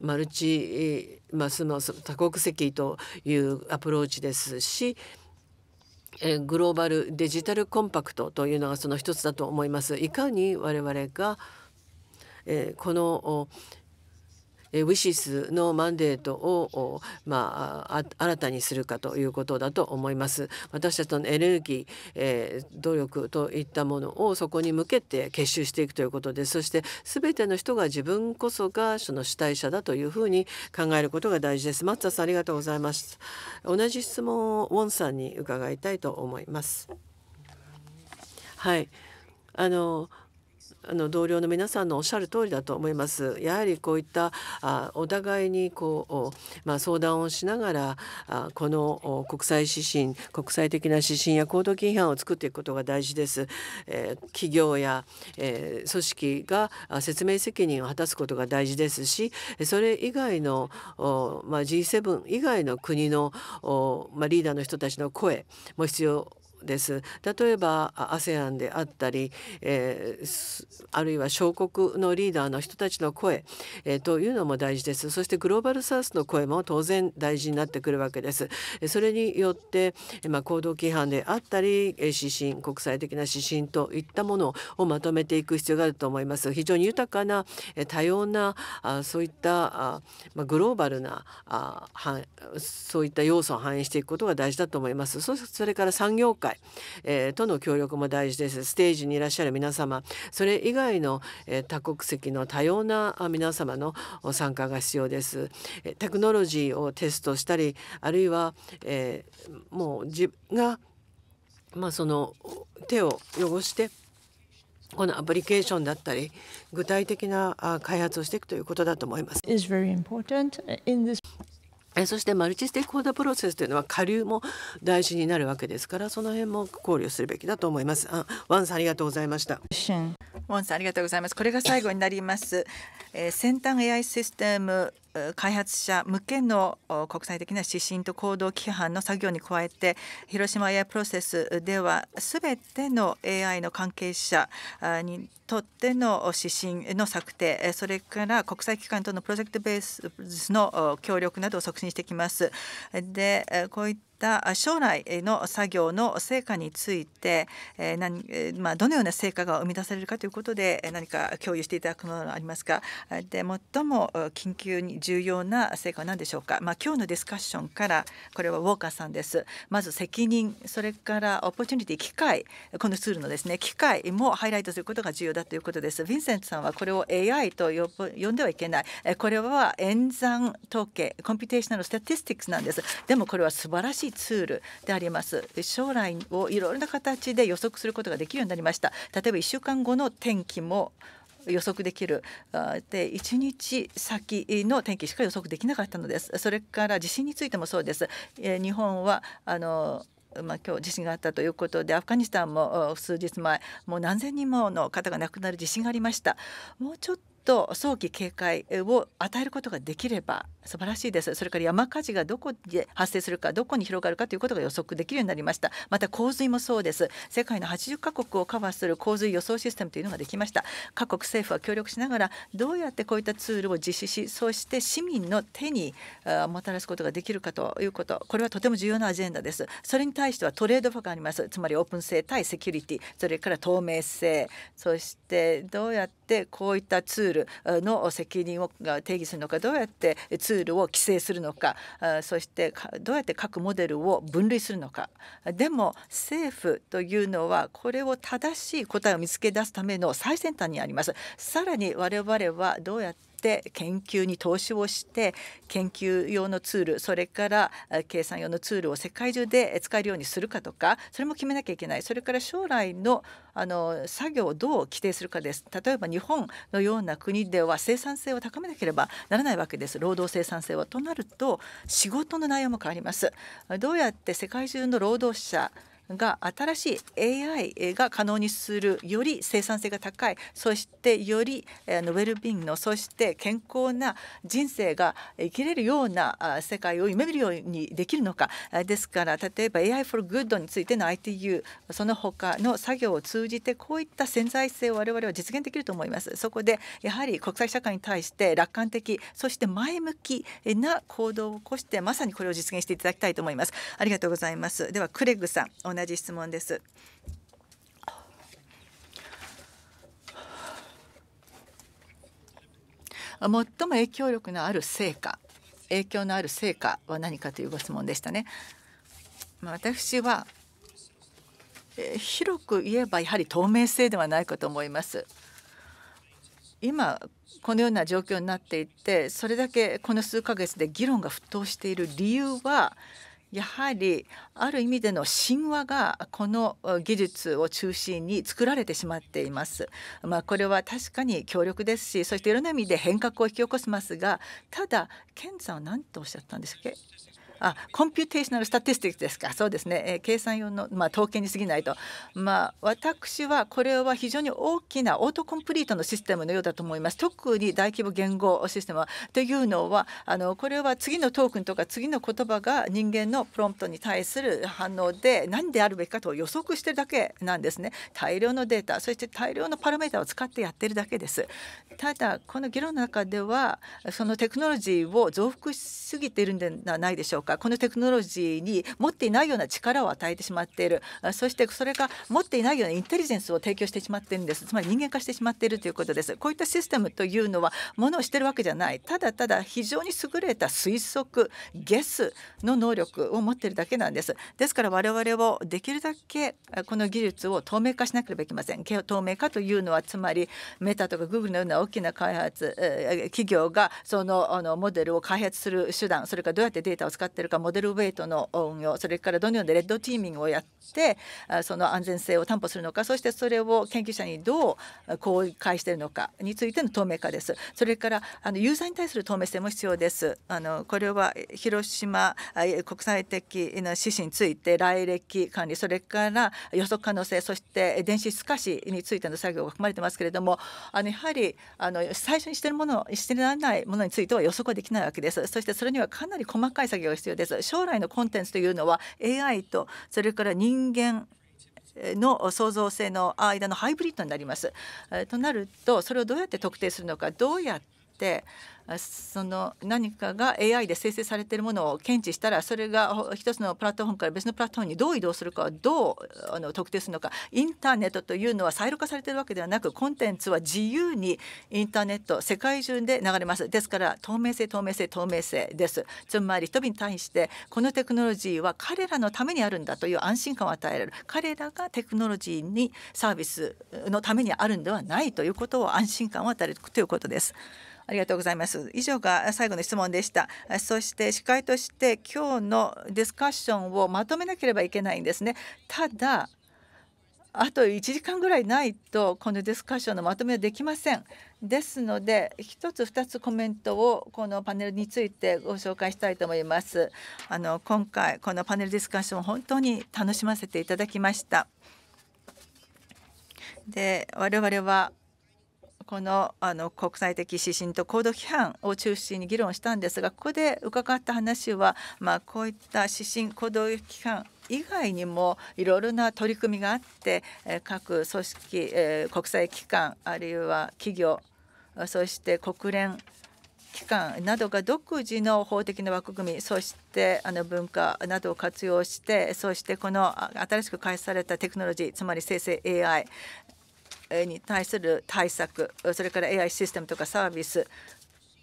マルチ、まあ、その多国籍というアプローチですしえグローバルデジタルコンパクトというのがその一つだと思います。いかに我々が、えこのえウィシスのマンデートを、まあ、新たにするかということだと思います。私たちのエネルギー、えー、努力といったものをそこに向けて結集していくということです。そしてすべての人が自分こそがその主体者だというふうに考えることが大事です。松田さんありがとうございます。同じ質問をウォンさんに伺いたいと思います。はい、あのあの同僚の皆さんのおっしゃる通りだと思います。やはりこういったあお互いにこう、まあ、相談をしながらあこの国際指針国際的な指針や行動規範を作っていくことが大事です。えー、企業や、えー、組織が説明責任を果たすことが大事ですしそれ以外の、まあ、G7 以外の国の、まあ、リーダーの人たちの声も必要です例えば ASEAN であったり、えー、あるいは小国のリーダーの人たちの声、えー、というのも大事ですそしてグローバルサウスの声も当然大事になってくるわけですそれによって、まあ、行動規範であったり指針国際的な指針といったものをまとめていく必要があると思います非常に豊かな多様なあそういったあ、まあ、グローバルなあはそういった要素を反映していくことが大事だと思いますそれから産業界会、えー、との協力も大事ですステージにいらっしゃる皆様それ以外の、えー、多国籍の多様な皆様の参加が必要です、えテクノロジーをテストしたりあるいは、えー、もう自分が、まあ、その手を汚してこのアプリケーションだったり具体的な開発をしていくということだと思います。えそしてマルチステークホルダープロセスというのは下流も大事になるわけですからその辺も考慮するべきだと思いますあワンさんありがとうございましたワンさんありがとうございますこれが最後になります、[LAUGHS] えー、先端 AI システム開発者向けの国際的な指針と行動規範の作業に加えて広島 AI プロセスでは全ての AI の関係者にとっての指針の策定それから国際機関とのプロジェクトベースの協力などを促進してきます。でこういった将来の作業の成果について、え何まあ、どのような成果が生み出されるかということで何か共有していただくものがありますかで最も緊急に重要な成果は何でしょうか、まあ、今日のディスカッションからこれはウォーカーさんですまず責任それからオポチュニティ機会このツールのですね機会もハイライトすることが重要だということですヴィンセントさんはこれを AI と呼んではいけないこれは演算統計コンピュテーショナルスタティスティックスなんですでもこれは素晴らしいいツールであります将来をいろいろな形で予測することができるようになりました例えば1週間後の天気も予測できるで1日先の天気しか予測できなかったのですそれから地震についてもそうです日本はあのまあ、今日地震があったということでアフガニスタンも数日前もう何千人もの方が亡くなる地震がありましたもうちょっと早期警戒を与えることができれば素晴らしいですそれから山火事がどこで発生するかどこに広がるかということが予測できるようになりましたまた洪水もそうです世界の80カ国をカバーする洪水予想システムというのができました各国政府は協力しながらどうやってこういったツールを実施しそして市民の手にもたらすことができるかということこれはとても重要なアジェンダですそれに対してはトレードオフがありますつまりオープン性対セキュリティそれから透明性そしてどうやってってこういったツールの責任を定義するのかどうやってツールを規制するのかそしてどうやって各モデルを分類するのかでも政府というのはこれを正しい答えを見つけ出すための最先端にあります。さらに我々はどうやってって研究に投資をして研究用のツールそれから計算用のツールを世界中で使えるようにするかとかそれも決めなきゃいけないそれから将来のあの作業をどう規定するかです例えば日本のような国では生産性を高めなければならないわけです労働生産性はとなると仕事の内容も変わりますどうやって世界中の労働者が新しい AI が可能にするより生産性が高いそしてよりあのウェルビーングのそして健康な人生が生きれるような世界を夢見るようにできるのかですから例えば AI for Good についての ITU その他の作業を通じてこういった潜在性を我々は実現できると思います。そこでやはり国際社会に対して楽観的そして前向きな行動を起こしてまさにこれを実現していただきたいと思います。ありがとうございます。ではクレッグさん同じ質問です。最も影響力のある成果影響のある成果は何かというご質問でしたね。私は広く言えばやはり透明性ではないかと思います。今このような状況になっていてそれだけこの数ヶ月で議論が沸騰している理由はやはりある意味での神話がこの技術を中心に作られてしまっています。まあ、これは確かに強力ですしそしていろんな意味で変革を引き起こしますがただ健さんは何とおっしゃったんですっけあコンピューテーショナル・スタティスティックですかそうですね、えー、計算用の、まあ、統計に過ぎないと、まあ、私はこれは非常に大きなオートコンプリートのシステムのようだと思います特に大規模言語システムは。というのはあのこれは次のトークンとか次の言葉が人間のプロンプトに対する反応で何であるべきかと予測してるだけなんですね大量のデータそして大量のパラメータを使ってやってるだけですただこの議論の中ではそのテクノロジーを増幅しすぎているんではないでしょうかかこのテクノロジーに持っていないような力を与えてしまっているそしてそれが持っていないようなインテリジェンスを提供してしまっているんですつまり人間化してしまっているということですこういったシステムというのはものをしてるわけじゃないただただ非常に優れた推測ゲスの能力を持っているだけなんですですから我々をできるだけこの技術を透明化しなければいけません透明化というのはつまりメタとかグーグルのような大きな開発企業がそのあのモデルを開発する手段それからどうやってデータを使ってってるかモデルウェイトの運用それからどのようにレッドティーミングをやってその安全性を担保するのかそしてそれを研究者にどう公開しているのかについての透明化ですそれからあのユーザーに対する透明性も必要ですあのこれは広島国際的な指針について来歴管理それから予測可能性そして電子透かしについての作業が含まれてますけれどもあのやはりあの最初にしてるものしてらないものについては予測はできないわけですそしてそれにはかなり細かい作業が必要要です将来のコンテンツというのは AI とそれから人間の創造性の間のハイブリッドになります。となるとそれをどうやって特定するのかどうやっててその何かが AI で生成されているものを検知したらそれが一つのプラットフォームから別のプラットフォームにどう移動するかどうあの特定するのかインターネットというのはサイロ化されているわけではなくコンテンツは自由にインターネット世界中で流れますですから透明性透明性透明性ですつまり人々に対してこのテクノロジーは彼らのためにあるんだという安心感を与えられる彼らがテクノロジーにサービスのためにあるんではないということを安心感を与えるということです。ありがとうございます。以上が最後の質問でした。そして司会として今日のディスカッションをまとめなければいけないんですね。ただあと1時間ぐらいないとこのディスカッションのまとめはできません。ですので1つ2つコメントをこのパネルについてご紹介したいと思います。あの今回このパネルディスカッション本当に楽しませていただきました。で我々はこのあの国際的指針と行動規範を中心に議論したんですがここで伺った話は、まあ、こういった指針行動規範以外にもいろいろな取り組みがあって各組織国際機関あるいは企業そして国連機関などが独自の法的な枠組みそしてあの文化などを活用してそしてこの新しく開発されたテクノロジーつまり生成 AI に対する対策それから AI システムとかサービス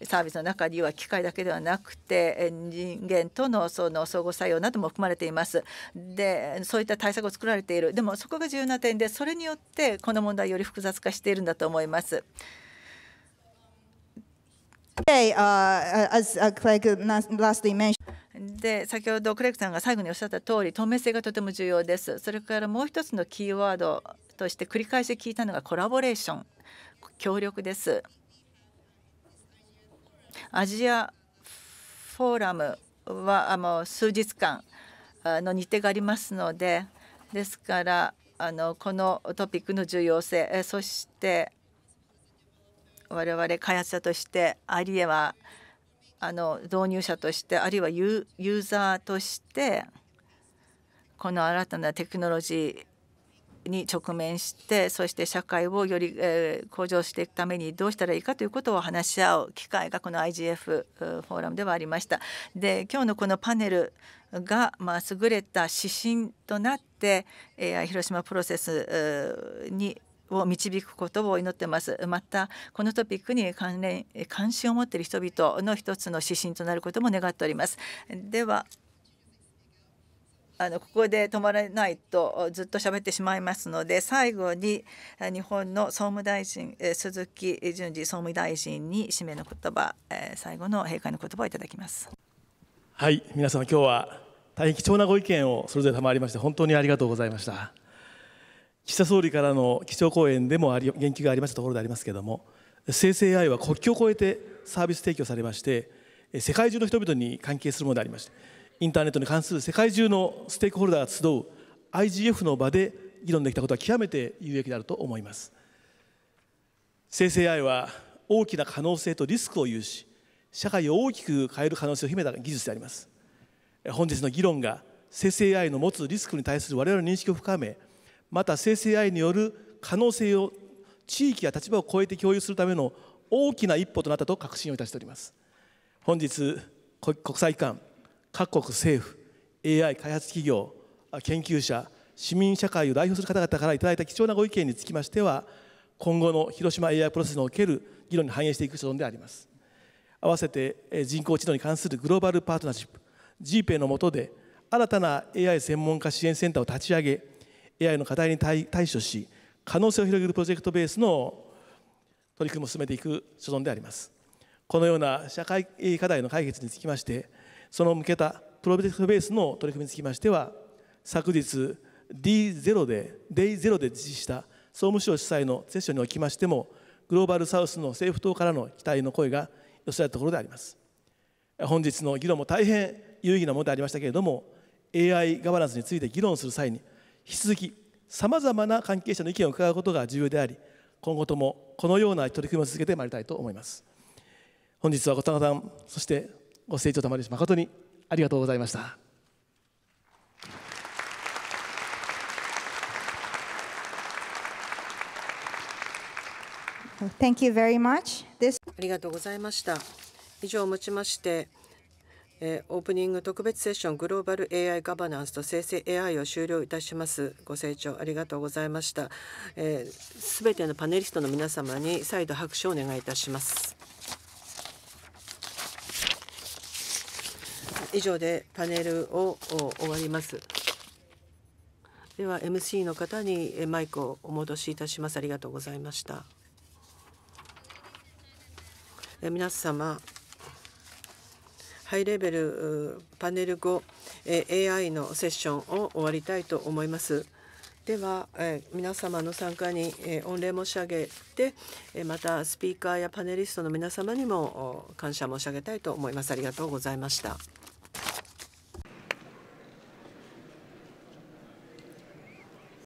サービスの中には機械だけではなくて人間とのその相互作用なども含まれていますでそういった対策を作られているでもそこが重要な点でそれによってこの問題より複雑化しているんだと思います。Today, uh, as uh, Craig lastly mentioned, で先ほどクレイクさんが最後におっしゃった通り透明性がとても重要ですそれからもう一つのキーワードとして繰り返し聞いたのがコラボレーション協力ですアジアフォーラムはあの数日間の日程がありますのでですからあのこのトピックの重要性そして我々開発者としてアリエはあの導入者としてあるいはユーザーとしてこの新たなテクノロジーに直面してそして社会をより、えー、向上していくためにどうしたらいいかということを話し合う機会がこの IGF フォーラムではありました。で今日のこのパネルが、まあ、優れた指針となって、え広島プロセスにを導くことを祈ってますまたこのトピックに関連関心を持っている人々の一つの指針となることも願っておりますではあのここで止まらないとずっと喋ってしまいますので最後に日本の総務大臣鈴木淳司総務大臣に締めの言葉最後の閉会の言葉をいただきますはい皆様今日は大変貴重なご意見をそれぞれ賜りまして本当にありがとうございました。岸田総理からの基調講演でも言及がありましたところでありますけれども生成 AI は国境を越えてサービス提供されまして世界中の人々に関係するものでありましてインターネットに関する世界中のステークホルダーが集う IGF の場で議論できたことは極めて有益であると思います生成 AI は大きな可能性とリスクを有し社会を大きく変える可能性を秘めた技術であります本日の議論が生成 AI の持つリスクに対する我々の認識を深めまた生成 AI による可能性を地域や立場を超えて共有するための大きな一歩となったと確信をいたしております本日国際機関各国政府 AI 開発企業研究者市民社会を代表する方々からいただいた貴重なご意見につきましては今後の広島 AI プロセスにおける議論に反映していく所存であります合わせて人工知能に関するグローバルパートナーシップ GPay の下で新たな AI 専門家支援センターを立ち上げ AI の課題に対処し可能性を広げるプロジェクトベースの取り組みを進めていく所存でありますこのような社会課題の解決につきましてその向けたプロジェクトベースの取り組みにつきましては昨日 D0 で Day0 で実施した総務省主催のセッションにおきましてもグローバルサウスの政府等からの期待の声が寄せられたところであります本日の議論も大変有意義なものでありましたけれども AI ガバナンスについて議論する際に引き続きさまざまな関係者の意見を伺うことが重要であり今後ともこのような取り組みを続けてまいりたいと思います本日はご参加さんそしてご清聴たまり誠にありがとうございましたありがとうございました以上をもちましてオープニング特別セッショングローバル AI ガバナンスと生成 AI を終了いたします。ご清聴ありがとうございました。す、えー、べ、てのパネリストの皆様に再度拍手をお願いいたします。以上でパネルを終わります。では MC の方にマイクをお戻しいたします。ありがとうございました。え皆様ハイレベルパネル5、え AI のセッションを終わりたいと思います。では、えー、皆様の参加に、えー、御礼申し上げて、えー、またスピーカーやパネリストの皆様にも感謝申し上げたいと思います。ありがとうございました。